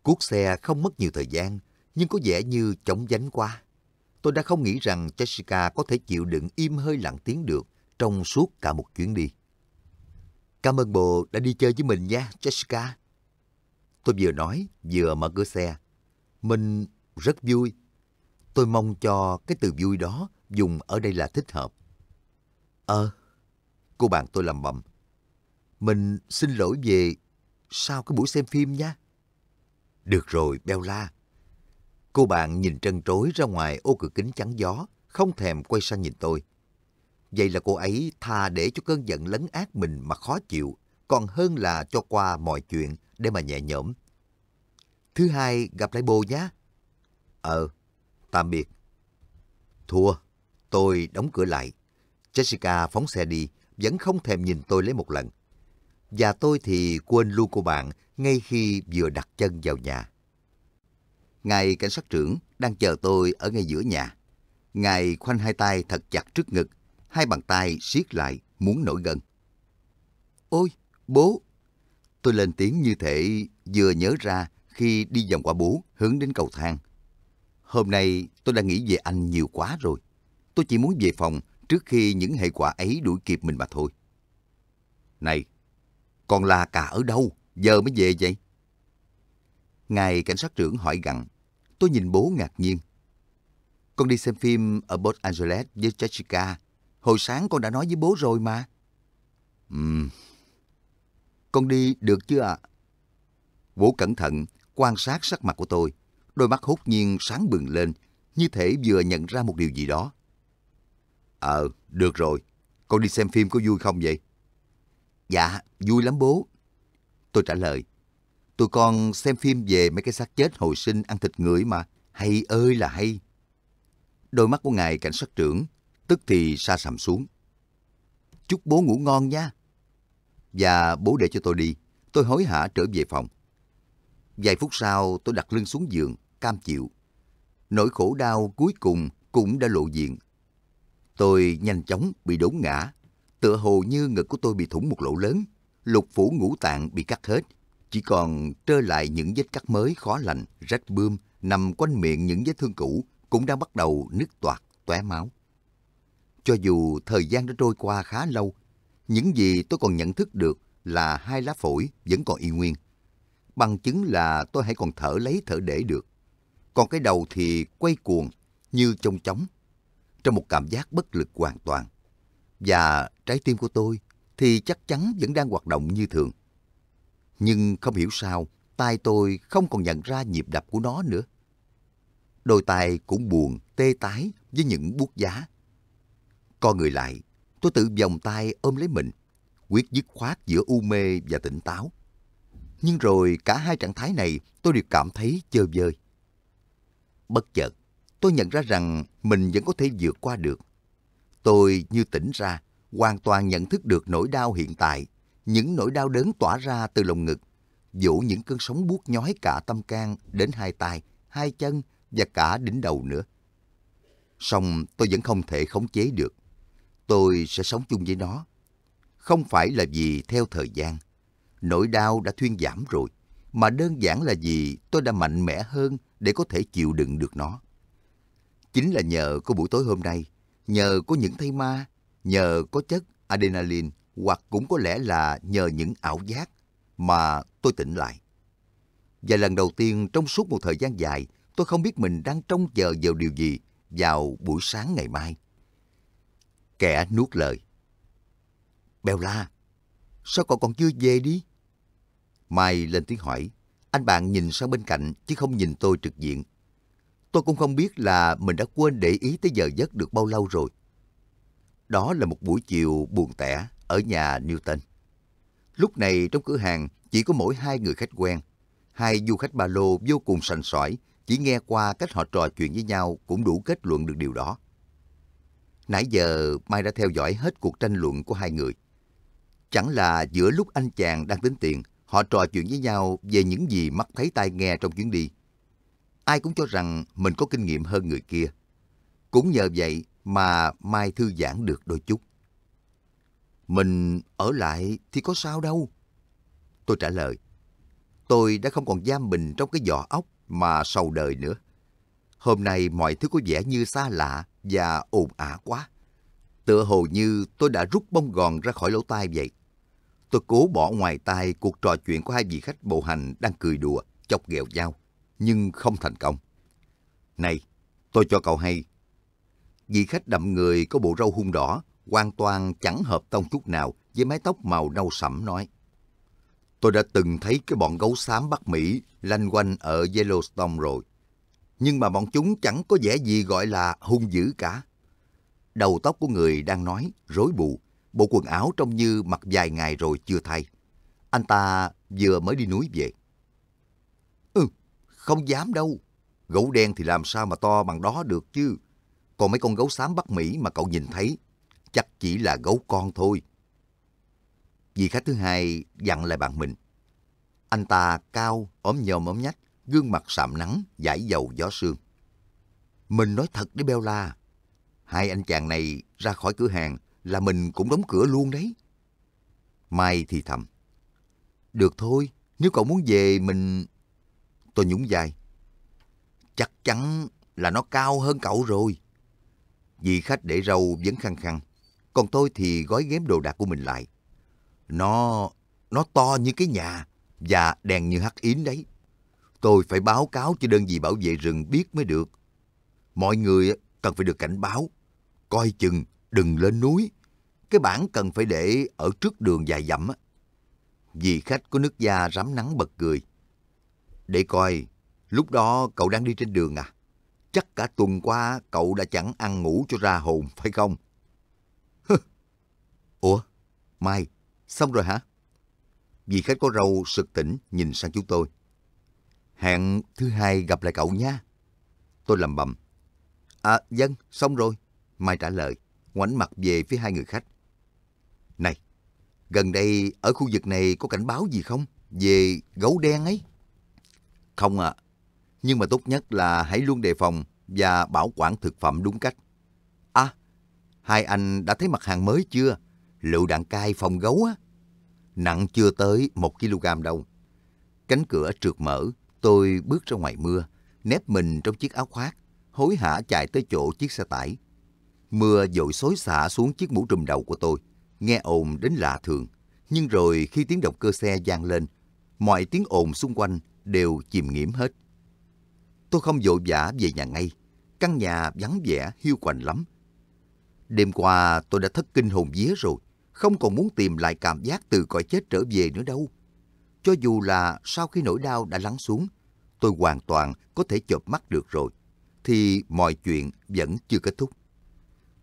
Cuốc xe không mất nhiều thời gian, nhưng có vẻ như chóng dánh quá. Tôi đã không nghĩ rằng Jessica có thể chịu đựng im hơi lặng tiếng được trong suốt cả một chuyến đi. Cảm ơn bồ đã đi chơi với mình nha, Jessica. Tôi vừa nói, vừa mở cửa xe. Mình rất vui. Tôi mong cho cái từ vui đó dùng ở đây là thích hợp. Ờ, cô bạn tôi làm bầm. Mình xin lỗi về sau cái buổi xem phim nhé. Được rồi, beo la. Cô bạn nhìn trân trối ra ngoài ô cửa kính chắn gió, không thèm quay sang nhìn tôi. Vậy là cô ấy tha để cho cơn giận lấn át mình mà khó chịu, còn hơn là cho qua mọi chuyện để mà nhẹ nhõm. Thứ hai, gặp lại bồ nhé. Ờ, tạm biệt. Thua. Tôi đóng cửa lại. Jessica phóng xe đi, vẫn không thèm nhìn tôi lấy một lần. Và tôi thì quên luôn cô bạn ngay khi vừa đặt chân vào nhà. Ngài cảnh sát trưởng đang chờ tôi ở ngay giữa nhà. Ngài khoanh hai tay thật chặt trước ngực, hai bàn tay siết lại, muốn nổi gân. Ôi, bố! Tôi lên tiếng như thể vừa nhớ ra khi đi vòng qua bố hướng đến cầu thang. Hôm nay tôi đã nghĩ về anh nhiều quá rồi. Tôi chỉ muốn về phòng trước khi những hệ quả ấy đuổi kịp mình mà thôi. Này, còn là cà ở đâu? Giờ mới về vậy? Ngài cảnh sát trưởng hỏi gặng. Tôi nhìn bố ngạc nhiên. Con đi xem phim ở Los Angeles với Jessica. Hồi sáng con đã nói với bố rồi mà. Ừm. Con đi được chưa ạ? Bố cẩn thận, quan sát sắc mặt của tôi. Đôi mắt hốt nhiên sáng bừng lên, như thể vừa nhận ra một điều gì đó. Ờ, được rồi. Con đi xem phim có vui không vậy? Dạ, vui lắm bố. Tôi trả lời. Tụi con xem phim về mấy cái xác chết hồi sinh ăn thịt người mà. Hay ơi là hay. Đôi mắt của ngài cảnh sát trưởng tức thì sa sầm xuống. Chúc bố ngủ ngon nha. Và bố để cho tôi đi. Tôi hối hả trở về phòng. Vài phút sau tôi đặt lưng xuống giường, cam chịu. Nỗi khổ đau cuối cùng cũng đã lộ diện. Tôi nhanh chóng bị đổ ngã, tựa hồ như ngực của tôi bị thủng một lỗ lớn, lục phủ ngũ tạng bị cắt hết, chỉ còn trơ lại những vết cắt mới khó lành, rách bươm, nằm quanh miệng những vết thương cũ cũng đã bắt đầu nứt toạc, tóe máu. Cho dù thời gian đã trôi qua khá lâu, những gì tôi còn nhận thức được là hai lá phổi vẫn còn y nguyên. Bằng chứng là tôi hãy còn thở lấy thở để được. Còn cái đầu thì quay cuồng, như trông chóng, trong một cảm giác bất lực hoàn toàn. Và trái tim của tôi thì chắc chắn vẫn đang hoạt động như thường. Nhưng không hiểu sao, tay tôi không còn nhận ra nhịp đập của nó nữa. Đôi tay cũng buồn, tê tái với những buốt giá. Co người lại, tôi tự vòng tay ôm lấy mình, quyết dứt khoát giữa u mê và tỉnh táo. Nhưng rồi cả hai trạng thái này tôi đều cảm thấy chơ vơi. Bất chợt, tôi nhận ra rằng mình vẫn có thể vượt qua được. Tôi như tỉnh ra, hoàn toàn nhận thức được nỗi đau hiện tại, những nỗi đau đớn tỏa ra từ lồng ngực, dỗ những cơn sóng buốt nhói cả tâm can đến hai tay, hai chân và cả đỉnh đầu nữa. Song tôi vẫn không thể khống chế được. Tôi sẽ sống chung với nó. Không phải là vì theo thời gian, nỗi đau đã thuyên giảm rồi, mà đơn giản là vì tôi đã mạnh mẽ hơn để có thể chịu đựng được nó. Chính là nhờ có buổi tối hôm nay, nhờ có những thây ma, nhờ có chất adrenaline hoặc cũng có lẽ là nhờ những ảo giác mà tôi tỉnh lại. Và lần đầu tiên trong suốt một thời gian dài, tôi không biết mình đang trông chờ vào điều gì vào buổi sáng ngày mai. Kẻ nuốt lời. Bèo la, sao cậu còn chưa về đi? Mai lên tiếng hỏi, anh bạn nhìn sang bên cạnh chứ không nhìn tôi trực diện. Tôi cũng không biết là mình đã quên để ý tới giờ giấc được bao lâu rồi. Đó là một buổi chiều buồn tẻ ở nhà Newton. Lúc này trong cửa hàng chỉ có mỗi hai người khách quen. Hai du khách ba lô vô cùng sành sỏi, chỉ nghe qua cách họ trò chuyện với nhau cũng đủ kết luận được điều đó. Nãy giờ Mai đã theo dõi hết cuộc tranh luận của hai người. Chẳng là giữa lúc anh chàng đang tính tiền, họ trò chuyện với nhau về những gì mắt thấy tai nghe trong chuyến đi, ai cũng cho rằng mình có kinh nghiệm hơn người kia. Cũng nhờ vậy mà Mai thư giãn được đôi chút. Mình ở lại thì có sao đâu. Tôi trả lời, tôi đã không còn giam mình trong cái giò ốc mà sầu đời nữa. Hôm nay mọi thứ có vẻ như xa lạ và ồn ả quá. Tựa hồ như tôi đã rút bông gòn ra khỏi lỗ tai vậy. Tôi cố bỏ ngoài tai cuộc trò chuyện của hai vị khách bộ hành đang cười đùa, chọc ghẹo nhau nhưng không thành công. Này, tôi cho cậu hay. Vị khách đậm người có bộ râu hung đỏ, hoàn toàn chẳng hợp tông chút nào với mái tóc màu nâu sẫm nói. Tôi đã từng thấy cái bọn gấu xám Bắc Mỹ lanh quanh ở Yellowstone rồi. Nhưng mà bọn chúng chẳng có vẻ gì gọi là hung dữ cả. Đầu tóc của người đang nói, rối bù, bộ quần áo trông như mặc dài ngày rồi chưa thay. Anh ta vừa mới đi núi về. Không dám đâu. Gấu đen thì làm sao mà to bằng đó được chứ. Còn mấy con gấu xám Bắc Mỹ mà cậu nhìn thấy, chắc chỉ là gấu con thôi. Vị khách thứ hai dặn lại bạn mình. Anh ta cao, ốm nhòm ốm nhách, gương mặt sạm nắng, giải dầu gió sương. Mình nói thật đấy Bella, hai anh chàng này ra khỏi cửa hàng là mình cũng đóng cửa luôn đấy. Mai thì thầm. Được thôi, nếu cậu muốn về mình... Tôi nhún dài Chắc chắn là nó cao hơn cậu rồi. Vì khách để râu vẫn khăng khăng. Còn tôi thì gói ghém đồ đạc của mình lại. Nó... nó to như cái nhà và đèn như hắc yến đấy. Tôi phải báo cáo cho đơn vị bảo vệ rừng biết mới được. Mọi người cần phải được cảnh báo. Coi chừng, đừng lên núi. Cái bản cần phải để ở trước đường dài dặm á. Vì khách có nước da rám nắng bật cười. Để coi, lúc đó cậu đang đi trên đường à? Chắc cả tuần qua cậu đã chẳng ăn ngủ cho ra hồn, phải không? Ủa, Mai, xong rồi hả? Vì khách có râu sực tỉnh nhìn sang chúng tôi. Hẹn thứ hai gặp lại cậu nha. Tôi lầm bầm. À, dân, vâng, xong rồi. Mai trả lời, ngoảnh mặt về phía hai người khách. Này, gần đây ở khu vực này có cảnh báo gì không? Về gấu đen ấy. Không ạ. Nhưng mà tốt nhất là hãy luôn đề phòng và bảo quản thực phẩm đúng cách. À, hai anh đã thấy mặt hàng mới chưa? Lựu đạn cay phòng gấu á. Nặng chưa tới 1kg đâu. Cánh cửa trượt mở, tôi bước ra ngoài mưa, nép mình trong chiếc áo khoác, hối hả chạy tới chỗ chiếc xe tải. Mưa dội xối xả xuống chiếc mũ trùm đầu của tôi, nghe ồn đến lạ thường. Nhưng rồi khi tiếng động cơ xe vang lên, mọi tiếng ồn xung quanh đều chìm nghiễm hết. Tôi không vội vã về nhà ngay, căn nhà vắng vẻ hiu quạnh lắm. Đêm qua tôi đã thất kinh hồn vía rồi, không còn muốn tìm lại cảm giác từ cõi chết trở về nữa đâu. Cho dù là sau khi nỗi đau đã lắng xuống, tôi hoàn toàn có thể chợp mắt được rồi, thì mọi chuyện vẫn chưa kết thúc.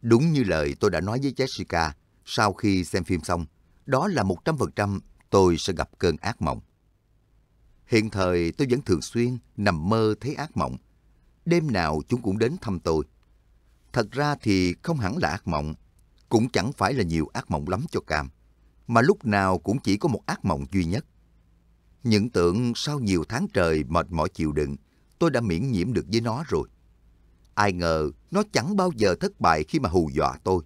Đúng như lời tôi đã nói với Jessica sau khi xem phim xong, đó là 100% tôi sẽ gặp cơn ác mộng. Hiện thời tôi vẫn thường xuyên nằm mơ thấy ác mộng. Đêm nào chúng cũng đến thăm tôi. Thật ra thì không hẳn là ác mộng, cũng chẳng phải là nhiều ác mộng lắm cho Cam, mà lúc nào cũng chỉ có một ác mộng duy nhất. Những tưởng sau nhiều tháng trời mệt mỏi chịu đựng, tôi đã miễn nhiễm được với nó rồi. Ai ngờ nó chẳng bao giờ thất bại khi mà hù dọa tôi.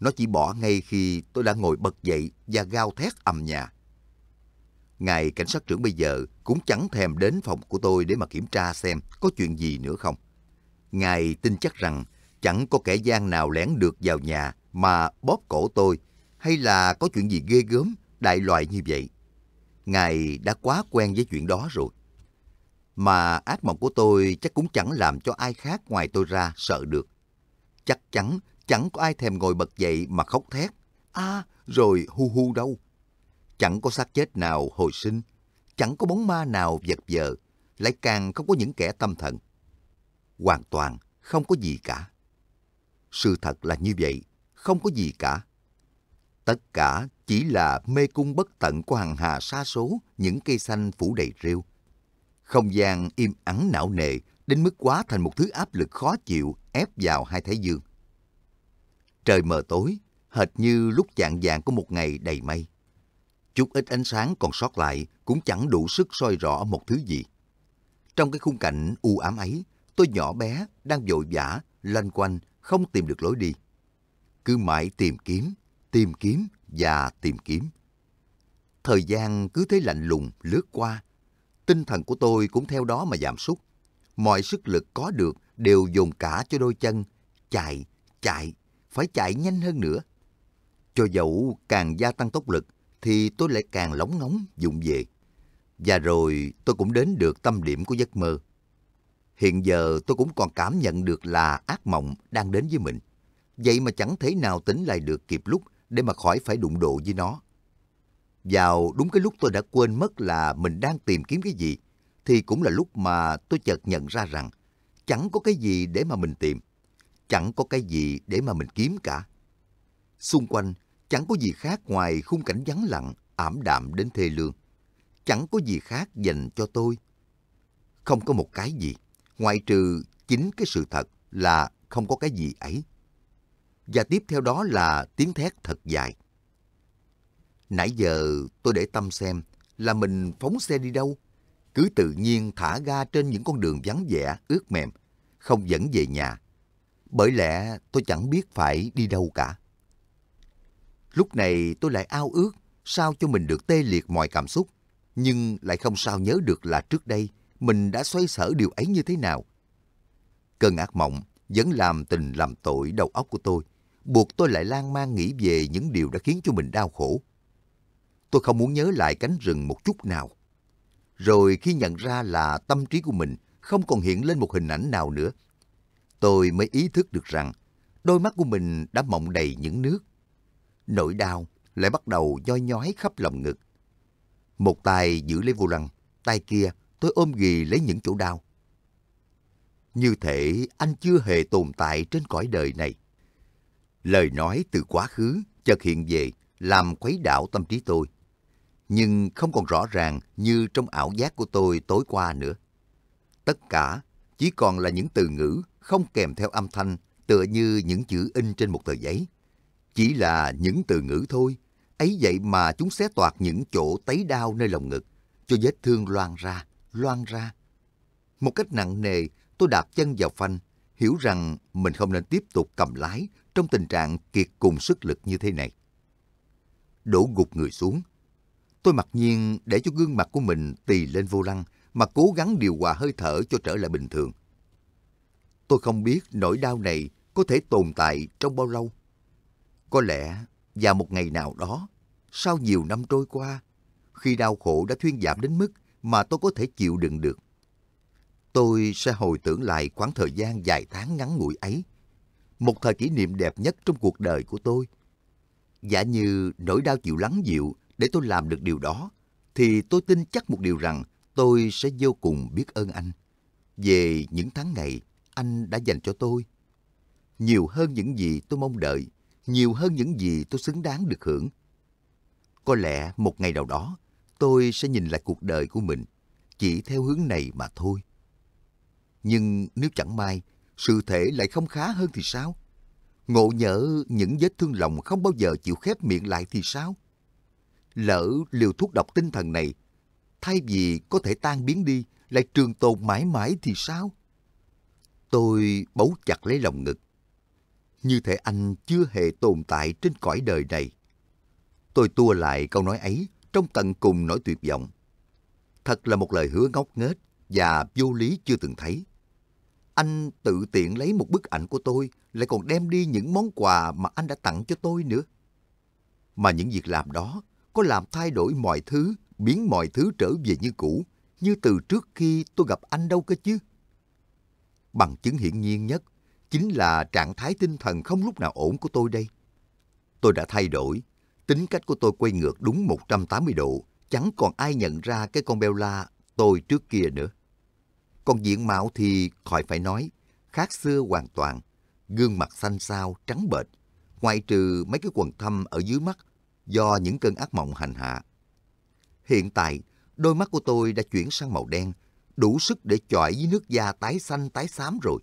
Nó chỉ bỏ ngay khi tôi đã ngồi bật dậy và gao thét ầm nhà ngài cảnh sát trưởng bây giờ cũng chẳng thèm đến phòng của tôi để mà kiểm tra xem có chuyện gì nữa không. Ngài tin chắc rằng chẳng có kẻ gian nào lén được vào nhà mà bóp cổ tôi hay là có chuyện gì ghê gớm, đại loại như vậy. Ngài đã quá quen với chuyện đó rồi. Mà ác mộng của tôi chắc cũng chẳng làm cho ai khác ngoài tôi ra sợ được. Chắc chắn chẳng có ai thèm ngồi bật dậy mà khóc thét. a à, rồi hu hu đâu. Chẳng có xác chết nào hồi sinh, chẳng có bóng ma nào vật vờ, lại càng không có những kẻ tâm thần. Hoàn toàn không có gì cả. Sự thật là như vậy, không có gì cả. Tất cả chỉ là mê cung bất tận của hàng hà xa số những cây xanh phủ đầy rêu. Không gian im ắng não nề đến mức quá thành một thứ áp lực khó chịu ép vào hai thái dương. Trời mờ tối, hệt như lúc chạng vàng của một ngày đầy mây. Chút ít ánh sáng còn sót lại cũng chẳng đủ sức soi rõ một thứ gì. Trong cái khung cảnh u ám ấy, tôi nhỏ bé, đang vội vã, lanh quanh, không tìm được lối đi. Cứ mãi tìm kiếm, tìm kiếm và tìm kiếm. Thời gian cứ thế lạnh lùng lướt qua. Tinh thần của tôi cũng theo đó mà giảm sút. Mọi sức lực có được đều dùng cả cho đôi chân. Chạy, chạy, phải chạy nhanh hơn nữa. Cho dẫu càng gia tăng tốc lực, thì tôi lại càng lóng ngóng dụng về. Và rồi tôi cũng đến được tâm điểm của giấc mơ. Hiện giờ tôi cũng còn cảm nhận được là ác mộng đang đến với mình. Vậy mà chẳng thể nào tỉnh lại được kịp lúc để mà khỏi phải đụng độ với nó. Vào đúng cái lúc tôi đã quên mất là mình đang tìm kiếm cái gì, thì cũng là lúc mà tôi chợt nhận ra rằng chẳng có cái gì để mà mình tìm, chẳng có cái gì để mà mình kiếm cả. Xung quanh chẳng có gì khác ngoài khung cảnh vắng lặng, ảm đạm đến thê lương. Chẳng có gì khác dành cho tôi. Không có một cái gì, ngoại trừ chính cái sự thật là không có cái gì ấy. Và tiếp theo đó là tiếng thét thật dài. Nãy giờ tôi để tâm xem là mình phóng xe đi đâu. Cứ tự nhiên thả ga trên những con đường vắng vẻ, ướt mềm, không dẫn về nhà. Bởi lẽ tôi chẳng biết phải đi đâu cả. Lúc này tôi lại ao ước sao cho mình được tê liệt mọi cảm xúc, nhưng lại không sao nhớ được là trước đây mình đã xoay sở điều ấy như thế nào. Cơn ác mộng vẫn làm tình làm tội đầu óc của tôi, buộc tôi lại lan man nghĩ về những điều đã khiến cho mình đau khổ. Tôi không muốn nhớ lại cánh rừng một chút nào. Rồi khi nhận ra là tâm trí của mình không còn hiện lên một hình ảnh nào nữa, tôi mới ý thức được rằng đôi mắt của mình đã mộng đầy những nước, nỗi đau lại bắt đầu nhoi nhói khắp lòng ngực. Một tay giữ lấy vô lăng, tay kia tôi ôm ghì lấy những chỗ đau. Như thể anh chưa hề tồn tại trên cõi đời này. Lời nói từ quá khứ chợt hiện về làm quấy đảo tâm trí tôi. Nhưng không còn rõ ràng như trong ảo giác của tôi tối qua nữa. Tất cả chỉ còn là những từ ngữ không kèm theo âm thanh tựa như những chữ in trên một tờ giấy. Chỉ là những từ ngữ thôi, ấy vậy mà chúng xé toạc những chỗ tấy đau nơi lồng ngực, cho vết thương loang ra, loang ra. Một cách nặng nề, tôi đạp chân vào phanh, hiểu rằng mình không nên tiếp tục cầm lái trong tình trạng kiệt cùng sức lực như thế này. Đổ gục người xuống. Tôi mặc nhiên để cho gương mặt của mình tì lên vô lăng mà cố gắng điều hòa hơi thở cho trở lại bình thường. Tôi không biết nỗi đau này có thể tồn tại trong bao lâu. Có lẽ vào một ngày nào đó, sau nhiều năm trôi qua, khi đau khổ đã thuyên giảm đến mức mà tôi có thể chịu đựng được, tôi sẽ hồi tưởng lại khoảng thời gian dài tháng ngắn ngủi ấy, một thời kỷ niệm đẹp nhất trong cuộc đời của tôi. Giả như nỗi đau chịu lắng dịu để tôi làm được điều đó, thì tôi tin chắc một điều rằng tôi sẽ vô cùng biết ơn anh về những tháng ngày anh đã dành cho tôi. Nhiều hơn những gì tôi mong đợi nhiều hơn những gì tôi xứng đáng được hưởng. Có lẽ một ngày nào đó, tôi sẽ nhìn lại cuộc đời của mình, chỉ theo hướng này mà thôi. Nhưng nếu chẳng may, sự thể lại không khá hơn thì sao? Ngộ nhỡ những vết thương lòng không bao giờ chịu khép miệng lại thì sao? Lỡ liều thuốc độc tinh thần này, thay vì có thể tan biến đi, lại trường tồn mãi mãi thì sao? Tôi bấu chặt lấy lòng ngực, như thể anh chưa hề tồn tại trên cõi đời này. Tôi tua lại câu nói ấy trong tận cùng nỗi tuyệt vọng. Thật là một lời hứa ngốc nghếch và vô lý chưa từng thấy. Anh tự tiện lấy một bức ảnh của tôi lại còn đem đi những món quà mà anh đã tặng cho tôi nữa. Mà những việc làm đó có làm thay đổi mọi thứ, biến mọi thứ trở về như cũ, như từ trước khi tôi gặp anh đâu cơ chứ. Bằng chứng hiển nhiên nhất chính là trạng thái tinh thần không lúc nào ổn của tôi đây. Tôi đã thay đổi, tính cách của tôi quay ngược đúng 180 độ, chẳng còn ai nhận ra cái con beo la tôi trước kia nữa. Còn diện mạo thì khỏi phải nói, khác xưa hoàn toàn, gương mặt xanh xao, trắng bệch, ngoại trừ mấy cái quần thâm ở dưới mắt do những cơn ác mộng hành hạ. Hiện tại, đôi mắt của tôi đã chuyển sang màu đen, đủ sức để chọi với nước da tái xanh tái xám rồi.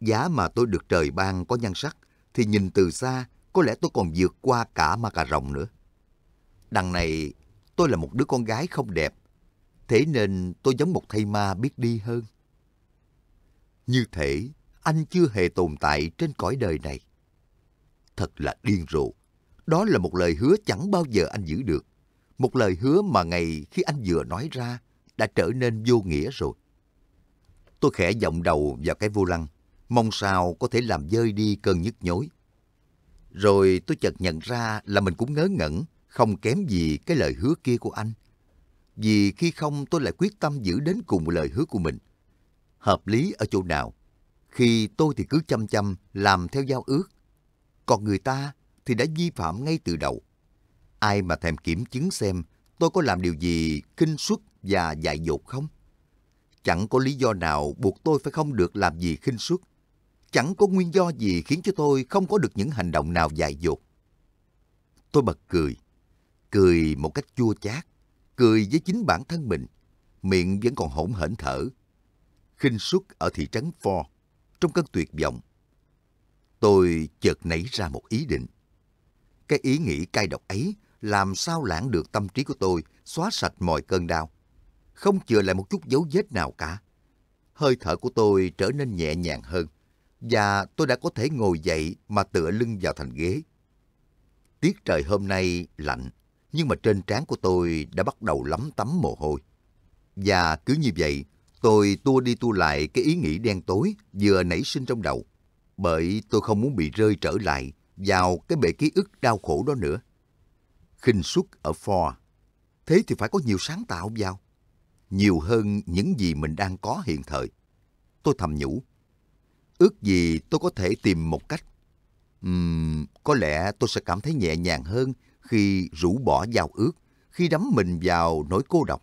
Giá mà tôi được trời ban có nhan sắc, thì nhìn từ xa, có lẽ tôi còn vượt qua cả ma cà rồng nữa. Đằng này, tôi là một đứa con gái không đẹp, thế nên tôi giống một thây ma biết đi hơn. Như thể, anh chưa hề tồn tại trên cõi đời này. Thật là điên rồ. Đó là một lời hứa chẳng bao giờ anh giữ được. Một lời hứa mà ngày khi anh vừa nói ra đã trở nên vô nghĩa rồi. Tôi khẽ giọng đầu vào cái vô lăng mong sao có thể làm dơi đi cơn nhức nhối. Rồi tôi chợt nhận ra là mình cũng ngớ ngẩn, không kém gì cái lời hứa kia của anh. Vì khi không tôi lại quyết tâm giữ đến cùng lời hứa của mình. Hợp lý ở chỗ nào? Khi tôi thì cứ chăm chăm làm theo giao ước, còn người ta thì đã vi phạm ngay từ đầu. Ai mà thèm kiểm chứng xem tôi có làm điều gì kinh suất và dại dột không? Chẳng có lý do nào buộc tôi phải không được làm gì khinh suất chẳng có nguyên do gì khiến cho tôi không có được những hành động nào dài dột. Tôi bật cười, cười một cách chua chát, cười với chính bản thân mình, miệng vẫn còn hỗn hển thở. khinh suất ở thị trấn For, trong cơn tuyệt vọng, tôi chợt nảy ra một ý định. Cái ý nghĩ cay độc ấy làm sao lãng được tâm trí của tôi xóa sạch mọi cơn đau, không chừa lại một chút dấu vết nào cả. Hơi thở của tôi trở nên nhẹ nhàng hơn và tôi đã có thể ngồi dậy mà tựa lưng vào thành ghế. Tiết trời hôm nay lạnh, nhưng mà trên trán của tôi đã bắt đầu lắm tấm mồ hôi. Và cứ như vậy, tôi tua đi tua lại cái ý nghĩ đen tối vừa nảy sinh trong đầu, bởi tôi không muốn bị rơi trở lại vào cái bể ký ức đau khổ đó nữa. khinh suất ở Ford, thế thì phải có nhiều sáng tạo vào, nhiều hơn những gì mình đang có hiện thời. Tôi thầm nhủ, Ước gì tôi có thể tìm một cách. Uhm, có lẽ tôi sẽ cảm thấy nhẹ nhàng hơn khi rũ bỏ giao ước, khi đắm mình vào nỗi cô độc.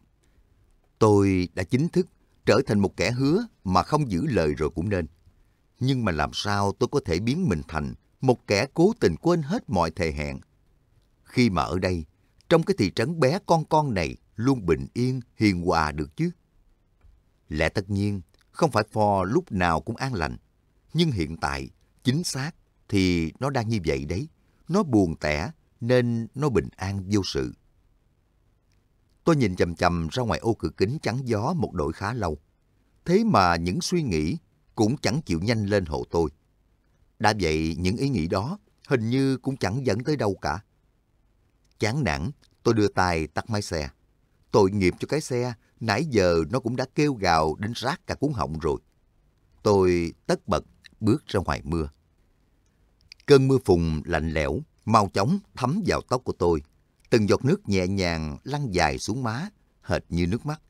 Tôi đã chính thức trở thành một kẻ hứa mà không giữ lời rồi cũng nên. Nhưng mà làm sao tôi có thể biến mình thành một kẻ cố tình quên hết mọi thề hẹn. Khi mà ở đây, trong cái thị trấn bé con con này luôn bình yên, hiền hòa được chứ. Lẽ tất nhiên, không phải phò lúc nào cũng an lành. Nhưng hiện tại, chính xác thì nó đang như vậy đấy. Nó buồn tẻ nên nó bình an vô sự. Tôi nhìn chầm chầm ra ngoài ô cửa kính chắn gió một đội khá lâu. Thế mà những suy nghĩ cũng chẳng chịu nhanh lên hộ tôi. Đã vậy những ý nghĩ đó hình như cũng chẳng dẫn tới đâu cả. Chán nản, tôi đưa tay tắt máy xe. Tội nghiệp cho cái xe, nãy giờ nó cũng đã kêu gào đến rác cả cuốn họng rồi. Tôi tất bật bước ra ngoài mưa. Cơn mưa phùn lạnh lẽo, mau chóng thấm vào tóc của tôi. Từng giọt nước nhẹ nhàng lăn dài xuống má, hệt như nước mắt.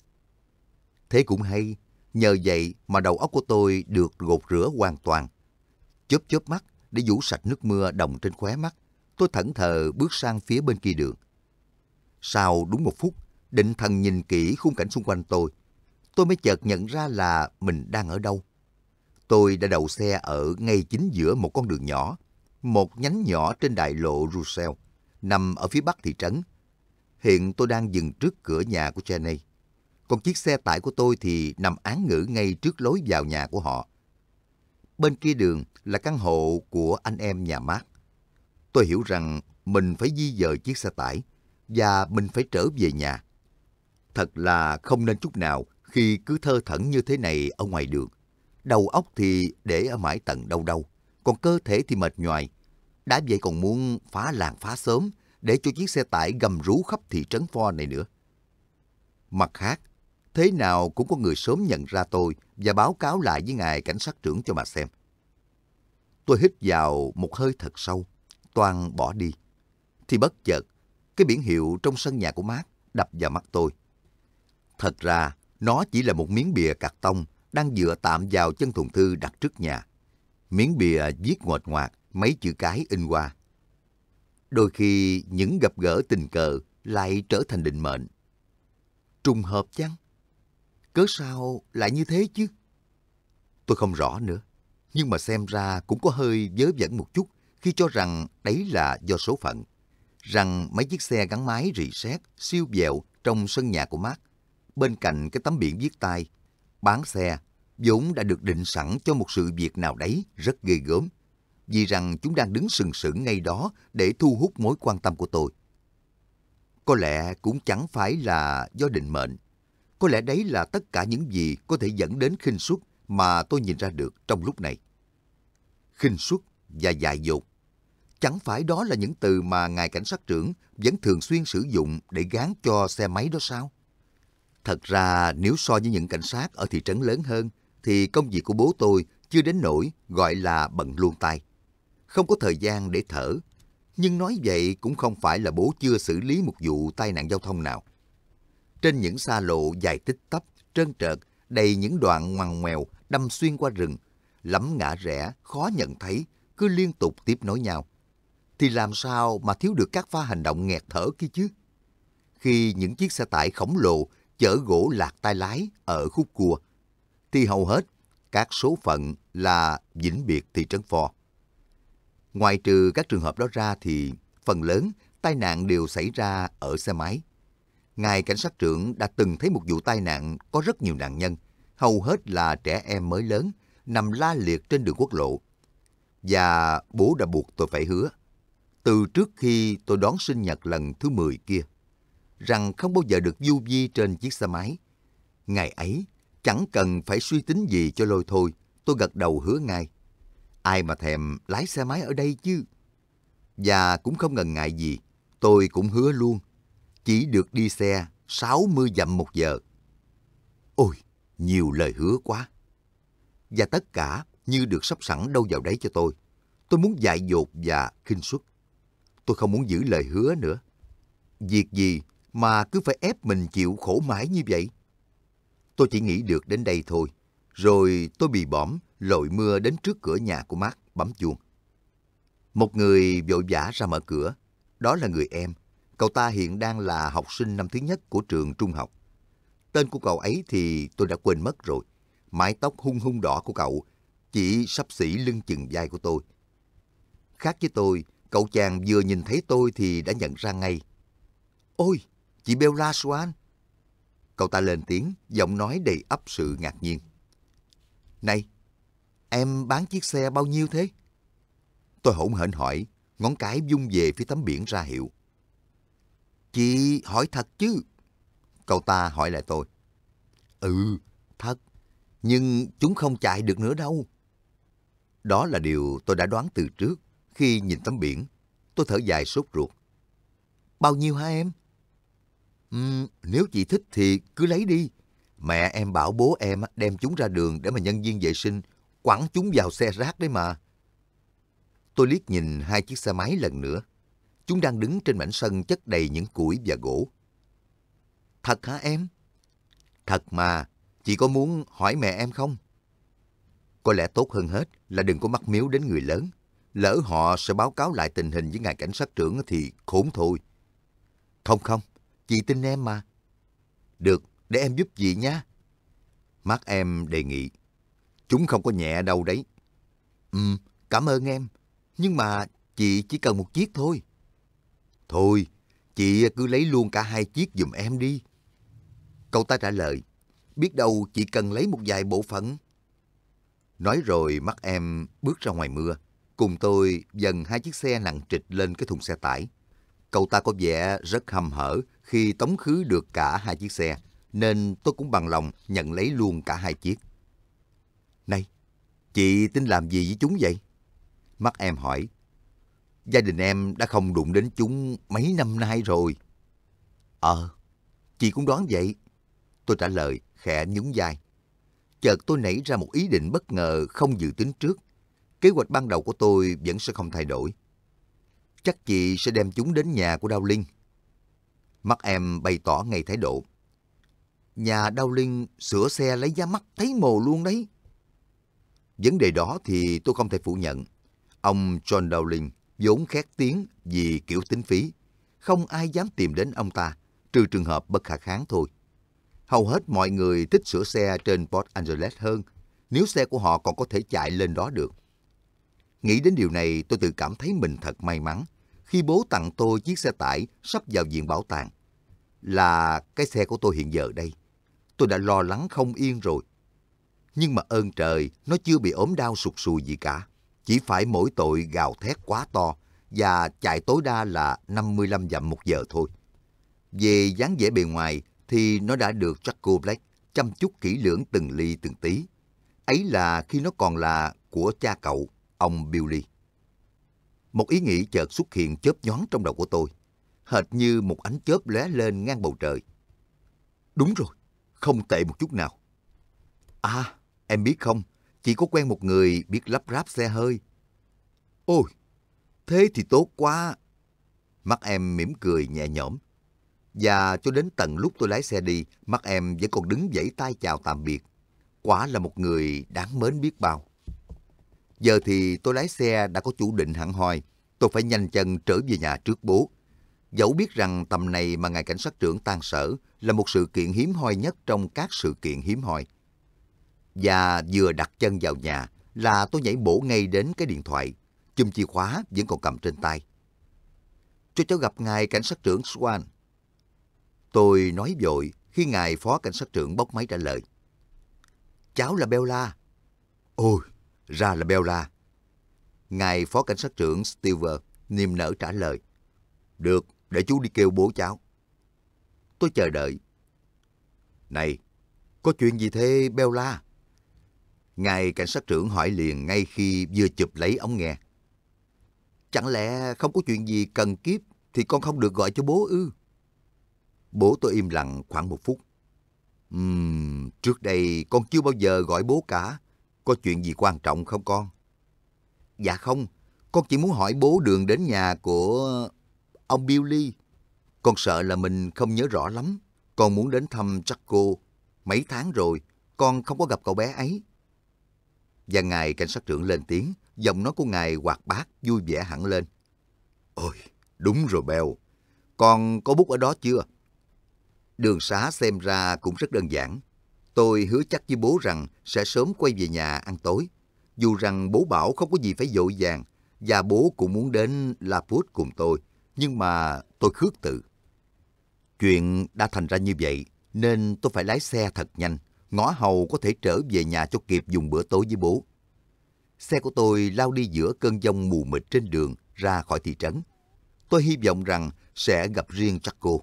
Thế cũng hay, nhờ vậy mà đầu óc của tôi được gột rửa hoàn toàn. Chớp chớp mắt để vũ sạch nước mưa đồng trên khóe mắt, tôi thẫn thờ bước sang phía bên kia đường. Sau đúng một phút, định thần nhìn kỹ khung cảnh xung quanh tôi, tôi mới chợt nhận ra là mình đang ở đâu tôi đã đậu xe ở ngay chính giữa một con đường nhỏ, một nhánh nhỏ trên đại lộ Russell, nằm ở phía bắc thị trấn. Hiện tôi đang dừng trước cửa nhà của Jenny. Còn chiếc xe tải của tôi thì nằm án ngữ ngay trước lối vào nhà của họ. Bên kia đường là căn hộ của anh em nhà mát. Tôi hiểu rằng mình phải di dời chiếc xe tải và mình phải trở về nhà. Thật là không nên chút nào khi cứ thơ thẩn như thế này ở ngoài đường đầu óc thì để ở mãi tận đâu đâu, còn cơ thể thì mệt nhoài. Đã vậy còn muốn phá làng phá sớm để cho chiếc xe tải gầm rú khắp thị trấn pho này nữa. Mặt khác, thế nào cũng có người sớm nhận ra tôi và báo cáo lại với ngài cảnh sát trưởng cho mà xem. Tôi hít vào một hơi thật sâu, toàn bỏ đi. Thì bất chợt, cái biển hiệu trong sân nhà của Mark đập vào mắt tôi. Thật ra, nó chỉ là một miếng bìa cạc tông đang dựa tạm vào chân thùng thư đặt trước nhà. Miếng bìa viết ngoệt ngoạc, mấy chữ cái in qua. Đôi khi những gặp gỡ tình cờ lại trở thành định mệnh. Trùng hợp chăng? Cớ sao lại như thế chứ? Tôi không rõ nữa, nhưng mà xem ra cũng có hơi vớ vẩn một chút khi cho rằng đấy là do số phận. Rằng mấy chiếc xe gắn máy rì sét, siêu vẹo trong sân nhà của Mark, bên cạnh cái tấm biển viết tay Bán xe vốn đã được định sẵn cho một sự việc nào đấy rất ghê gớm, vì rằng chúng đang đứng sừng sững ngay đó để thu hút mối quan tâm của tôi. Có lẽ cũng chẳng phải là do định mệnh, có lẽ đấy là tất cả những gì có thể dẫn đến khinh suất mà tôi nhìn ra được trong lúc này. Khinh suất và dại dột. Chẳng phải đó là những từ mà ngài cảnh sát trưởng vẫn thường xuyên sử dụng để gán cho xe máy đó sao? Thật ra nếu so với những cảnh sát ở thị trấn lớn hơn, thì công việc của bố tôi chưa đến nỗi gọi là bận luôn tay. Không có thời gian để thở. Nhưng nói vậy cũng không phải là bố chưa xử lý một vụ tai nạn giao thông nào. Trên những xa lộ dài tích tắp, trơn trợt, đầy những đoạn ngoằn ngoèo đâm xuyên qua rừng, lắm ngã rẽ, khó nhận thấy, cứ liên tục tiếp nối nhau. Thì làm sao mà thiếu được các pha hành động nghẹt thở kia chứ? Khi những chiếc xe tải khổng lồ chở gỗ lạc tay lái ở khúc cua, thì hầu hết các số phận là vĩnh biệt thị trấn Phò. Ngoài trừ các trường hợp đó ra thì phần lớn tai nạn đều xảy ra ở xe máy. Ngài cảnh sát trưởng đã từng thấy một vụ tai nạn có rất nhiều nạn nhân, hầu hết là trẻ em mới lớn, nằm la liệt trên đường quốc lộ. Và bố đã buộc tôi phải hứa, từ trước khi tôi đón sinh nhật lần thứ 10 kia, rằng không bao giờ được du di trên chiếc xe máy. Ngày ấy, chẳng cần phải suy tính gì cho lôi thôi, tôi gật đầu hứa ngay. Ai mà thèm lái xe máy ở đây chứ? Và cũng không ngần ngại gì, tôi cũng hứa luôn. Chỉ được đi xe 60 dặm một giờ. Ôi, nhiều lời hứa quá. Và tất cả như được sắp sẵn đâu vào đấy cho tôi. Tôi muốn dại dột và khinh suất. Tôi không muốn giữ lời hứa nữa. Việc gì mà cứ phải ép mình chịu khổ mãi như vậy? Tôi chỉ nghĩ được đến đây thôi. Rồi tôi bị bõm, lội mưa đến trước cửa nhà của Mark, bấm chuông. Một người vội vã ra mở cửa. Đó là người em. Cậu ta hiện đang là học sinh năm thứ nhất của trường trung học. Tên của cậu ấy thì tôi đã quên mất rồi. Mái tóc hung hung đỏ của cậu chỉ sắp xỉ lưng chừng vai của tôi. Khác với tôi, cậu chàng vừa nhìn thấy tôi thì đã nhận ra ngay. Ôi, Chị Bella Swan. Cậu ta lên tiếng, giọng nói đầy ấp sự ngạc nhiên. Này, em bán chiếc xe bao nhiêu thế? Tôi hỗn hển hỏi, ngón cái vung về phía tấm biển ra hiệu. Chị hỏi thật chứ? Cậu ta hỏi lại tôi. Ừ, thật, nhưng chúng không chạy được nữa đâu. Đó là điều tôi đã đoán từ trước khi nhìn tấm biển. Tôi thở dài sốt ruột. Bao nhiêu hả em? Um, nếu chị thích thì cứ lấy đi. Mẹ em bảo bố em đem chúng ra đường để mà nhân viên vệ sinh, quẳng chúng vào xe rác đấy mà. Tôi liếc nhìn hai chiếc xe máy lần nữa. Chúng đang đứng trên mảnh sân chất đầy những củi và gỗ. Thật hả em? Thật mà, chị có muốn hỏi mẹ em không? Có lẽ tốt hơn hết là đừng có mắc miếu đến người lớn. Lỡ họ sẽ báo cáo lại tình hình với ngài cảnh sát trưởng thì khốn thôi. Không không, Chị tin em mà. Được, để em giúp chị nha. Mắt em đề nghị. Chúng không có nhẹ đâu đấy. Ừ, cảm ơn em. Nhưng mà chị chỉ cần một chiếc thôi. Thôi, chị cứ lấy luôn cả hai chiếc giùm em đi. Cậu ta trả lời, biết đâu chị cần lấy một vài bộ phận. Nói rồi mắt em bước ra ngoài mưa, cùng tôi dần hai chiếc xe nặng trịch lên cái thùng xe tải. Cậu ta có vẻ rất hăm hở khi tống khứ được cả hai chiếc xe, nên tôi cũng bằng lòng nhận lấy luôn cả hai chiếc. Này, chị tính làm gì với chúng vậy? Mắt em hỏi. Gia đình em đã không đụng đến chúng mấy năm nay rồi. Ờ, chị cũng đoán vậy. Tôi trả lời, khẽ nhún vai. Chợt tôi nảy ra một ý định bất ngờ không dự tính trước. Kế hoạch ban đầu của tôi vẫn sẽ không thay đổi. Chắc chị sẽ đem chúng đến nhà của Đao Linh Mắt em bày tỏ ngay thái độ. Nhà đau linh sửa xe lấy da mắt thấy mồ luôn đấy. Vấn đề đó thì tôi không thể phủ nhận. Ông John Dowling vốn khét tiếng vì kiểu tính phí. Không ai dám tìm đến ông ta, trừ trường hợp bất khả kháng thôi. Hầu hết mọi người thích sửa xe trên Port Angeles hơn, nếu xe của họ còn có thể chạy lên đó được. Nghĩ đến điều này tôi tự cảm thấy mình thật may mắn khi bố tặng tôi chiếc xe tải sắp vào viện bảo tàng. Là cái xe của tôi hiện giờ đây. Tôi đã lo lắng không yên rồi. Nhưng mà ơn trời, nó chưa bị ốm đau sụt sùi gì cả. Chỉ phải mỗi tội gào thét quá to và chạy tối đa là 55 dặm một giờ thôi. Về dáng vẻ bề ngoài thì nó đã được Jacko Black chăm chút kỹ lưỡng từng ly từng tí. Ấy là khi nó còn là của cha cậu, ông Billy. Một ý nghĩ chợt xuất hiện chớp nhón trong đầu của tôi, hệt như một ánh chớp lóe lên ngang bầu trời. Đúng rồi, không tệ một chút nào. À, em biết không, chỉ có quen một người biết lắp ráp xe hơi. Ôi, thế thì tốt quá. Mắt em mỉm cười nhẹ nhõm. Và cho đến tận lúc tôi lái xe đi, mắt em vẫn còn đứng dãy tay chào tạm biệt. Quả là một người đáng mến biết bao. Giờ thì tôi lái xe đã có chủ định hẳn hoi. Tôi phải nhanh chân trở về nhà trước bố. Dẫu biết rằng tầm này mà ngài cảnh sát trưởng tan sở là một sự kiện hiếm hoi nhất trong các sự kiện hiếm hoi. Và vừa đặt chân vào nhà là tôi nhảy bổ ngay đến cái điện thoại. Chùm chìa khóa vẫn còn cầm trên tay. Cho cháu gặp ngài cảnh sát trưởng Swan. Tôi nói vội khi ngài phó cảnh sát trưởng bốc máy trả lời. Cháu là Bella. Ôi, ra là Bella. Ngài phó cảnh sát trưởng Stever niềm nở trả lời. Được, để chú đi kêu bố cháu. Tôi chờ đợi. Này, có chuyện gì thế Bella? Ngài cảnh sát trưởng hỏi liền ngay khi vừa chụp lấy ống nghe. Chẳng lẽ không có chuyện gì cần kiếp thì con không được gọi cho bố ư? Bố tôi im lặng khoảng một phút. Ừm, um, trước đây con chưa bao giờ gọi bố cả có chuyện gì quan trọng không con? Dạ không, con chỉ muốn hỏi bố đường đến nhà của ông Billy. Con sợ là mình không nhớ rõ lắm. Con muốn đến thăm cô Mấy tháng rồi, con không có gặp cậu bé ấy. Và ngài cảnh sát trưởng lên tiếng, giọng nói của ngài hoạt bát vui vẻ hẳn lên. Ôi, đúng rồi Bèo. Con có bút ở đó chưa? Đường xá xem ra cũng rất đơn giản. Tôi hứa chắc với bố rằng sẽ sớm quay về nhà ăn tối. Dù rằng bố bảo không có gì phải vội vàng, và bố cũng muốn đến La Put cùng tôi, nhưng mà tôi khước từ. Chuyện đã thành ra như vậy, nên tôi phải lái xe thật nhanh, ngõ hầu có thể trở về nhà cho kịp dùng bữa tối với bố. Xe của tôi lao đi giữa cơn giông mù mịt trên đường ra khỏi thị trấn. Tôi hy vọng rằng sẽ gặp riêng chắc cô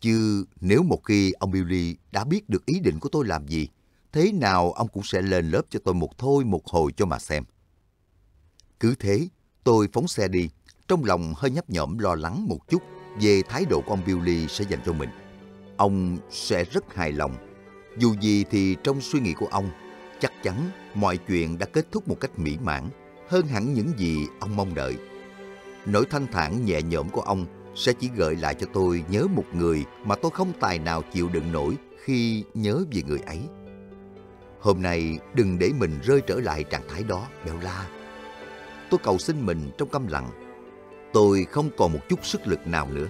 Chứ nếu một khi ông Billy đã biết được ý định của tôi làm gì, thế nào ông cũng sẽ lên lớp cho tôi một thôi một hồi cho mà xem. Cứ thế, tôi phóng xe đi, trong lòng hơi nhấp nhổm lo lắng một chút về thái độ của ông Billy sẽ dành cho mình. Ông sẽ rất hài lòng. Dù gì thì trong suy nghĩ của ông, chắc chắn mọi chuyện đã kết thúc một cách mỹ mãn, hơn hẳn những gì ông mong đợi. Nỗi thanh thản nhẹ nhõm của ông sẽ chỉ gợi lại cho tôi nhớ một người mà tôi không tài nào chịu đựng nổi khi nhớ về người ấy. Hôm nay đừng để mình rơi trở lại trạng thái đó, Béo La. Tôi cầu xin mình trong câm lặng. Tôi không còn một chút sức lực nào nữa.